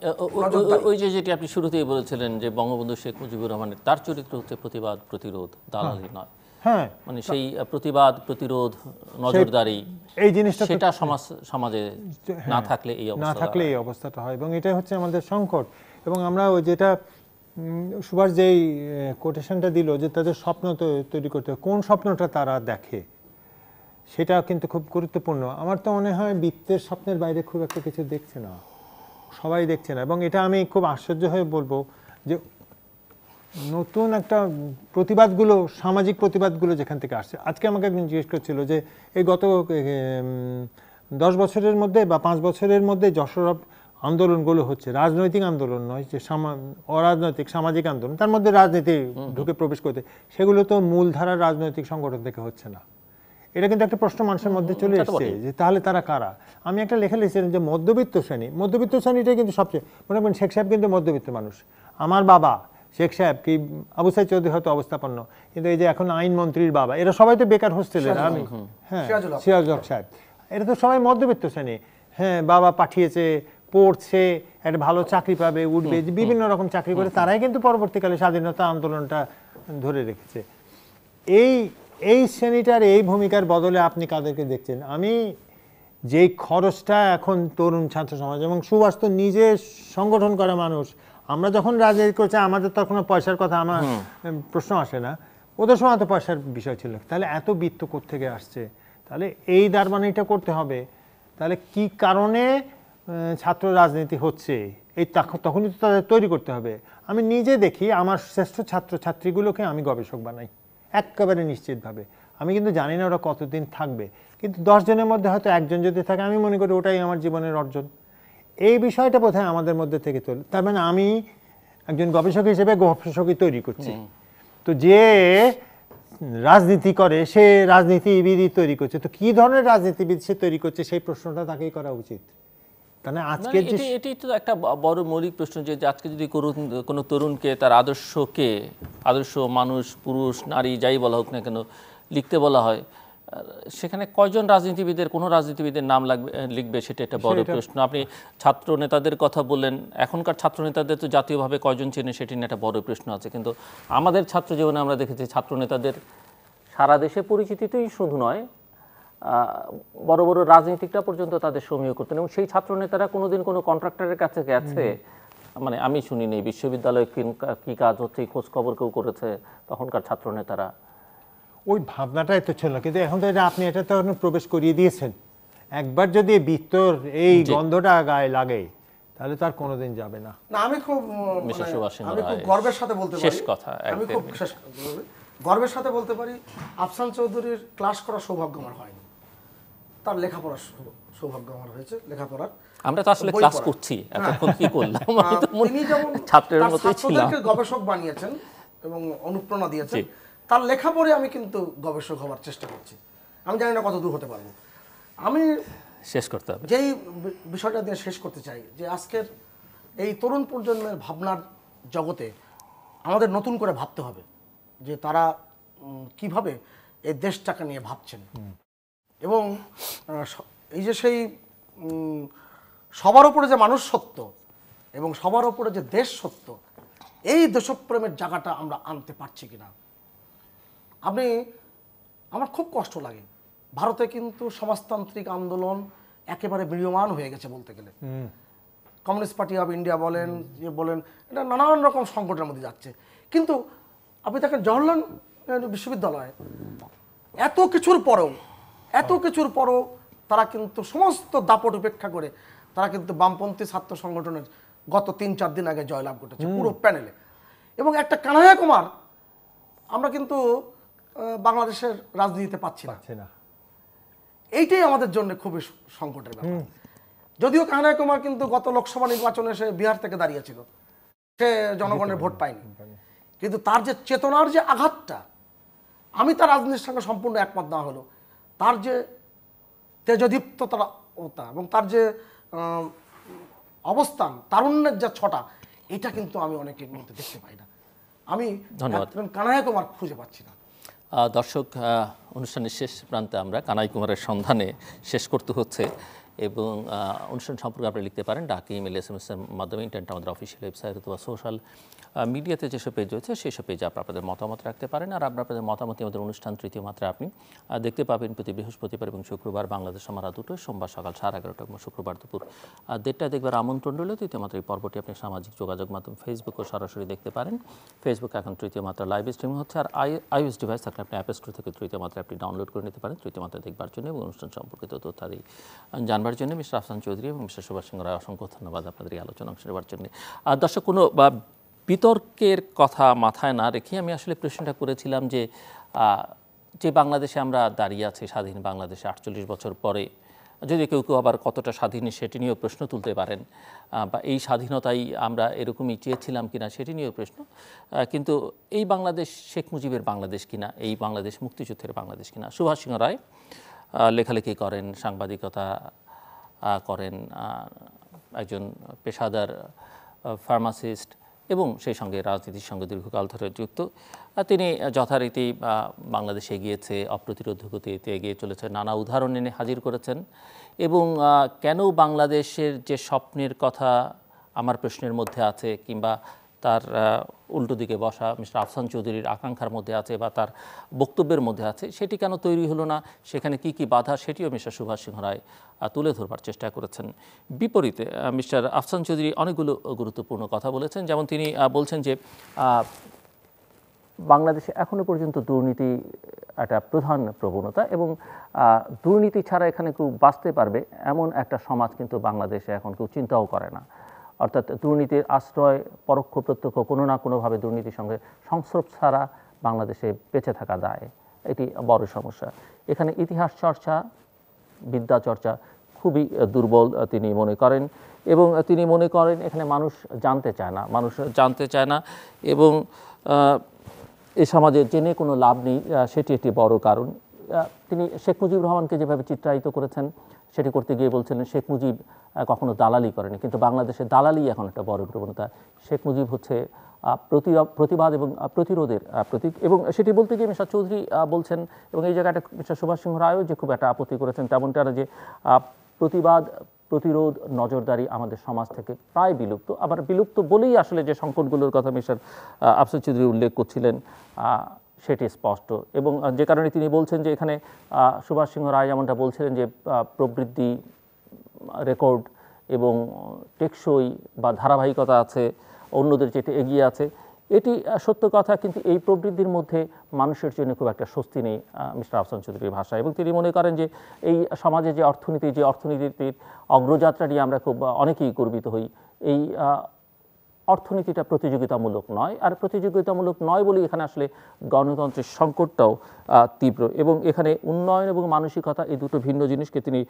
ওই যে যেটি আপনি শুরুতেই বলেছিলেন যে বঙ্গবন্ধু শেখ মুজিবুর রহমানের তার চরিত্র হচ্ছে প্রতিবাদ প্রতিরোধ দালালি হ্যাঁ। নয় হ্যাঁ মানে সেই প্রতিবাদ প্রতিরোধ নজরদারি এই জিনিসটা সেটা সমাজ সমাজে না হ্যাঁ, থাকলে এই না থাকলে এই অবস্থাটা হয় এবং হচ্ছে আমাদের সংকট এবং আমরা ওই যেটা সুভাষ যেই কোটেশনটা দিল যে তাদের স্বপ্ন তৈরি করতে কোন স্বপ্নটা তারা দেখে সেটা কিন্তু খুব গুরুত্বপূর্ণ আমার তো মনে হয় বৃত্তের স্বপ্নের বাইরে খুব একটা কিছু দেখছে না সবাই দেখছে না এবং এটা আমি খুব আশ্চর্য হয়ে বলবো যে নতুন একটা প্রতিবাদগুলো সামাজিক প্রতিবাদগুলো যেখান থেকে আসছে আজকে আমাকে একজন জিজ্ঞেস করছিল যে এই গত দশ বছরের মধ্যে বা পাঁচ বছরের মধ্যে যশোর আন্দোলনগুলো হচ্ছে রাজনৈতিক আন্দোলন নয় যে অরাজনৈতিক সামাজিক আন্দোলন তার মধ্যে রাজনীতি ঢুকে প্রবেশ করতে সেগুলো তো মূলধারার রাজনৈতিক সংগঠন থেকে হচ্ছে না এটা কিন্তু একটা প্রশ্ন মানুষের মধ্যে চলে এসেছে যে তাহলে তারা কারা আমি একটা লেখা লিখেছিলাম যে মধ্যবিত্ত শ্রেণী মধ্যবিত্ত শ্রেণীটাই কিন্তু সবচেয়ে মনে করেন শেখ সাহেব কিন্তু মধ্যবিত্ত মানুষ আমার বাবা শেখ সাহেব কি আবু সাহেব চৌধুরী হয়তো অবস্থাপন্ন কিন্তু এই যে এখন আইনমন্ত্রীর বাবা এরা সবাই তো বেকার হোস্টেলের আমি হ্যাঁ সিরাজুল সাহেব এটা তো সবাই মধ্যবিত্ত শ্রেণী হ্যাঁ বাবা পাঠিয়েছে পড়ছে একটা ভালো চাকরি পাবে উঠবে বিভিন্ন রকম চাকরি করে তারাই কিন্তু পরবর্তীকালে স্বাধীনতা আন্দোলনটা ধরে রেখেছে এই এই শ্রেণীটার এই ভূমিকার বদলে আপনি কাদেরকে দেখছেন আমি যেই খরচটা এখন তরুণ ছাত্র সমাজ এবং সুবাস্ত নিজে সংগঠন করা মানুষ আমরা যখন রাজনীতি করছি আমাদের তখন পয়সার কথা আমার প্রশ্ন আসে না ওদের সময় এত পয়সার বিষয় ছিল তাহলে এত বৃত্ত থেকে আসছে তাহলে এই দারবানিটা করতে হবে তাহলে কি কারণে ছাত্র রাজনীতি হচ্ছে এই তখনই তো তাদের তৈরি করতে হবে আমি নিজে দেখি আমার শ্রেষ্ঠ ছাত্র ছাত্রীগুলোকে আমি গবেষক বানাই একেবারে নিশ্চিতভাবে আমি কিন্তু জানি না ওরা কতদিন থাকবে কিন্তু দশজনের মধ্যে হয়তো একজন যদি থাকে আমি মনে করি ওটাই আমার জীবনের অর্জন এই বিষয়টা বোধহয় আমাদের মধ্যে থেকে চলে তার মানে আমি একজন গবেষক হিসেবে গবেষকই তৈরি করছি তো যে রাজনীতি করে সে রাজনীতিবিদই তৈরি করছে তো কি ধরনের রাজনীতিবিদ সে তৈরি করছে সেই প্রশ্নটা তাকেই করা উচিত তাহলে মানে আজকে এটি তো একটা বড় মৌলিক প্রশ্ন যে আজকে যদি কোনো তরুণকে তার আদর্শকে আদর্শ মানুষ পুরুষ নারী যাই বলা হোক না কেন লিখতে বলা হয় সেখানে কয়জন রাজনীতিবিদের কোনো রাজনীতিবিদের নাম লাগবে লিখবে সেটা একটা বড় প্রশ্ন আপনি ছাত্র নেতাদের কথা বললেন এখনকার ছাত্র নেতাদের তো জাতীয়ভাবে কয়জন চেনে সেটি নিয়ে একটা বড় প্রশ্ন আছে কিন্তু আমাদের ছাত্র জীবনে আমরা দেখেছি ছাত্র নেতাদের সারা দেশে পরিচিতিতেই শুধু নয় বড় বড় রাজনীতিকরা পর্যন্ত তাদের সমীহ করতেন এবং সেই ছাত্র নেতারা কোনোদিন কোনো কন্ট্রাক্টরের কাছে গেছে মানে আমি শুনিনি বিশ্ববিদ্যালয়ে কি কাজ হচ্ছে খোঁজ খবর কেউ করেছে তখনকার ছাত্র নেতারা ওই ভাবনাটাই তো ছিল কিন্তু এখন তো আপনি এটা তো প্রবেশ করিয়ে দিয়েছেন একবার যদি বিত্তর এই গন্ধটা গায়ে লাগে তাহলে তো আর কোনোদিন যাবে না না আমি খুব মানে, আমি খুব গর্বের সাথে বলতে পারি শেষ কথা আমি খুব গর্বের সাথে বলতে পারি আফসান চৌধুরীর ক্লাস করা সৌভাগ্য আমার হয়নি তার লেখাপড়ার সৌভাগ্য আমার হয়েছে লেখাপড়ার আমরা তো আসলে ক্লাস করছি হ্যাঁ। এতক্ষণ কি করলাম তিনি যেমন ছাত্রের মতোই ছিলাম গবেষক বানিয়েছেন এবং অনুপ্রেরণা দিয়েছেন তার লেখা পড়ে আমি কিন্তু গবেষক হওয়ার চেষ্টা করছি আমি জানি না কত দূর হতে পারবো আমি শেষ করতে হবে যেই বিষয়টা দিয়ে শেষ করতে চাই যে আজকের এই তরুণ প্রজন্মের ভাবনার জগতে আমাদের নতুন করে ভাবতে হবে যে তারা কিভাবে এই দেশটাকে নিয়ে ভাবছেন এবং এই যে সেই সবার উপরে যে মানুষ সত্য এবং সবার উপরে যে দেশ সত্য এই দেশপ্রেমের জায়গাটা আমরা আনতে পারছি কিনা আপনি আমার খুব কষ্ট লাগে ভারতে কিন্তু সমাজতান্ত্রিক আন্দোলন একেবারে বিড়িয়মান হয়ে গেছে বলতে গেলে কমিউনিস্ট পার্টি অফ ইন্ডিয়া বলেন যে বলেন এটা নানান রকম সংকটের মধ্যে যাচ্ছে কিন্তু আপনি দেখেন জওয়াহরলাল বিশ্ববিদ্যালয় এত কিছুর পরেও এত কিছুর পরও তারা কিন্তু সমস্ত দাপট উপেক্ষা করে তারা কিন্তু বামপন্থী ছাত্র সংগঠনের গত তিন চার দিন আগে জয়লাভ ঘটেছে পুরো প্যানেলে এবং একটা কানায়া কুমার আমরা কিন্তু বাংলাদেশের রাজনীতিতে পাচ্ছি না এইটাই আমাদের জন্য খুবই সংকটের ব্যাপার যদিও কানায়া কুমার কিন্তু গত লোকসভা নির্বাচনে সে বিহার থেকে দাঁড়িয়েছিল সে জনগণের ভোট পায়নি কিন্তু তার যে চেতনার যে আঘাতটা আমি তার রাজনীতির সঙ্গে সম্পূর্ণ একমত না হলো তার যে তেজদীপ্ততা এবং তার যে অবস্থান তারুণ্যের যা ছটা এটা কিন্তু আমি অনেকের মধ্যে দেখতে পাই না আমি ধন্যবাদ কানায়া কুমার খুঁজে পাচ্ছি না দর্শক অনুষ্ঠানের শেষ প্রান্তে আমরা কানাই কুমারের সন্ধানে শেষ করতে হচ্ছে এবং অনুষ্ঠান সম্পর্কে আপনি লিখতে পারেন ডাকি ইমেল এস এম এস এর মাধ্যমে ইন্টারনেট আমাদের অফিসিয়াল ওয়েবসাইট অথবা সোশ্যাল মিডিয়াতে যেসব পেজ রয়েছে সেসব পেজে আপনি আপনাদের মতামত রাখতে পারেন আর আপনার আপনাদের মতামতই আমাদের অনুষ্ঠান তৃতীয় মাত্রা আপনি দেখতে পাবেন প্রতি বৃহস্পতিবার এবং শুক্রবার বাংলাদেশ সমারা দুটো সোমবার সকাল সাড়ে এগারোটা এবং শুক্রবার দুপুর দেড়টায় দেখবার আমন্ত্রণ রইল তৃতীয় মাত্রা এই পর্বটি আপনি সামাজিক যোগাযোগ মাধ্যম ফেসবুকেও সরাসরি দেখতে পারেন ফেসবুক এখন তৃতীয় মাত্রা লাইভ স্ট্রিমিং হচ্ছে আর আই আইওএস ডিভাইস থাকলে আপনি অ্যাপ স্টোর থেকে তৃতীয় মাত্রা আপনি ডাউনলোড করে নিতে পারেন তৃতীয় মাত্রা দেখবার জন্য এবং অনুষ্ঠান সম্পর্কিত তথ্যাদি জানবার নেবার জন্য মিস্টার আফসান চৌধুরী এবং মিস্টার সুভাষ সিং রায় অসংখ্য ধন্যবাদ আপনাদের এই আলোচনা অংশ নেওয়ার জন্য আর দর্শক কোনো বা বিতর্কের কথা মাথায় না রেখে আমি আসলে প্রশ্নটা করেছিলাম যে যে বাংলাদেশে আমরা দাঁড়িয়ে আছি স্বাধীন বাংলাদেশে আটচল্লিশ বছর পরে যদি কেউ কেউ আবার কতটা স্বাধীন সেটি নিয়েও প্রশ্ন তুলতে পারেন বা এই স্বাধীনতাই আমরা এরকমই চেয়েছিলাম কিনা সেটি নিয়েও প্রশ্ন কিন্তু এই বাংলাদেশ শেখ মুজিবের বাংলাদেশ কিনা এই বাংলাদেশ মুক্তিযুদ্ধের বাংলাদেশ কিনা সুভাষ সিংহ রায় লেখালেখি করেন সাংবাদিকতা করেন একজন পেশাদার ফার্মাসিস্ট এবং সেই সঙ্গে রাজনীতির সঙ্গে দীর্ঘকাল ধরে যুক্ত তিনি যথারীতি বাংলাদেশে গিয়েছে অপ্রতিরোধ গতিতে এগিয়ে চলেছে নানা উদাহরণ এনে হাজির করেছেন এবং কেন বাংলাদেশের যে স্বপ্নের কথা আমার প্রশ্নের মধ্যে আছে কিংবা তার উল্টো দিকে বসা মিস্টার আফসান চৌধুরীর আকাঙ্ক্ষার মধ্যে আছে বা তার বক্তব্যের মধ্যে আছে সেটি কেন তৈরি হলো না সেখানে কি কি বাধা সেটিও মিস্টার সুভাষ সিংহ রায় তুলে ধরবার চেষ্টা করেছেন বিপরীতে মিস্টার আফসান চৌধুরী অনেকগুলো গুরুত্বপূর্ণ কথা বলেছেন যেমন তিনি বলছেন যে বাংলাদেশে এখনও পর্যন্ত দুর্নীতি একটা প্রধান প্রবণতা এবং দুর্নীতি ছাড়া এখানে কেউ বাঁচতে পারবে এমন একটা সমাজ কিন্তু বাংলাদেশে এখন কেউ চিন্তাও করে না অর্থাৎ দুর্নীতির আশ্রয় পরোক্ষ প্রত্যক্ষ কোনো না কোনোভাবে দুর্নীতির সঙ্গে সংস্রব ছাড়া বাংলাদেশে বেঁচে থাকা যায় এটি বড় সমস্যা এখানে ইতিহাস চর্চা বিদ্যা চর্চা খুবই দুর্বল তিনি মনে করেন এবং তিনি মনে করেন এখানে মানুষ জানতে চায় না মানুষ জানতে চায় না এবং এ সমাজে জেনে কোনো লাভ নেই সেটি একটি বড় কারণ তিনি শেখ মুজিবুর রহমানকে যেভাবে চিত্রায়িত করেছেন সেটি করতে গিয়ে বলছিলেন শেখ মুজিব কখনো দালালি করেনি কিন্তু বাংলাদেশে দালালি এখন একটা বড় প্রবণতা শেখ মুজিব হচ্ছে প্রতি প্রতিবাদ এবং প্রতিরোধের প্রতীক এবং সেটি বলতে গিয়ে মিশা চৌধুরী বলছেন এবং এই জায়গাটা মিশা সুভাষ সিংহ রায়ও যে খুব একটা আপত্তি করেছেন তেমনটা যে প্রতিবাদ প্রতিরোধ নজরদারি আমাদের সমাজ থেকে প্রায় বিলুপ্ত আবার বিলুপ্ত বলেই আসলে যে সংকটগুলোর কথা মিশার আফসর চৌধুরী উল্লেখ করছিলেন সেটি স্পষ্ট এবং যে কারণে তিনি বলছেন যে এখানে সুভাষ সিংহ রায় যেমনটা বলছিলেন যে প্রবৃদ্ধি রেকর্ড এবং টেকসই বা ধারাবাহিকতা আছে অন্যদের যেটি এগিয়ে আছে এটি সত্য কথা কিন্তু এই প্রবৃদ্ধির মধ্যে মানুষের জন্য খুব একটা স্বস্তি নেই মিস্টার আফসান চৌধুরীর ভাষা এবং তিনি মনে করেন যে এই সমাজে যে অর্থনীতি যে অর্থনীতির অগ্রযাত্রা নিয়ে আমরা খুব অনেকেই গর্বিত হই এই অর্থনীতিটা প্রতিযোগিতামূলক নয় আর প্রতিযোগিতামূলক নয় বলে এখানে আসলে গণতন্ত্রের সংকটটাও তীব্র এবং এখানে উন্নয়ন এবং মানসিকতা এই দুটো ভিন্ন জিনিসকে তিনি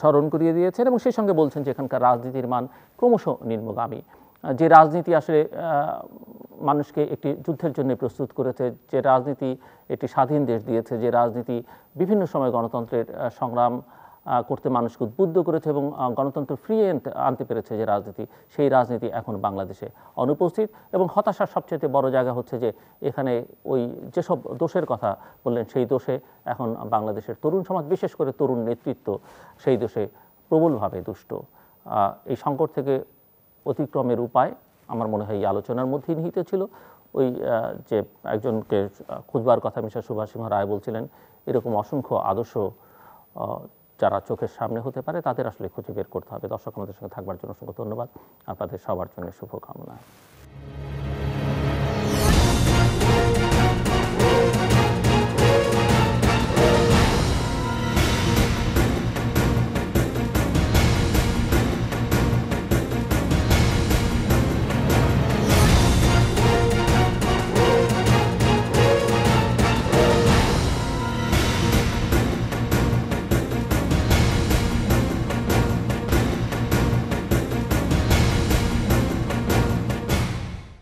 স্মরণ করিয়ে দিয়েছেন এবং সেই সঙ্গে বলছেন যে এখানকার রাজনীতির মান ক্রমশ নিম্নগামী যে রাজনীতি আসলে মানুষকে একটি যুদ্ধের জন্য প্রস্তুত করেছে যে রাজনীতি একটি স্বাধীন দেশ দিয়েছে যে রাজনীতি বিভিন্ন সময় গণতন্ত্রের সংগ্রাম করতে মানুষকে উদ্বুদ্ধ করেছে এবং গণতন্ত্র ফিরিয়ে আনতে পেরেছে যে রাজনীতি সেই রাজনীতি এখন বাংলাদেশে অনুপস্থিত এবং হতাশার সবচেয়ে বড় জায়গা হচ্ছে যে এখানে ওই যেসব দোষের কথা বললেন সেই দোষে এখন বাংলাদেশের তরুণ সমাজ বিশেষ করে তরুণ নেতৃত্ব সেই দোষে প্রবলভাবে দুষ্ট এই সংকট থেকে অতিক্রমের উপায় আমার মনে হয় এই আলোচনার মধ্যেই নিহিত ছিল ওই যে একজনকে খুঁজবার কথা মিশা সুভাষ সিংহ রায় বলছিলেন এরকম অসংখ্য আদর্শ যারা চোখের সামনে হতে পারে তাদের আসলে খুঁজে বের করতে হবে দর্শক আমাদের সঙ্গে থাকবার জন্য অসংখ্য ধন্যবাদ আপনাদের সবার জন্য শুভকামনা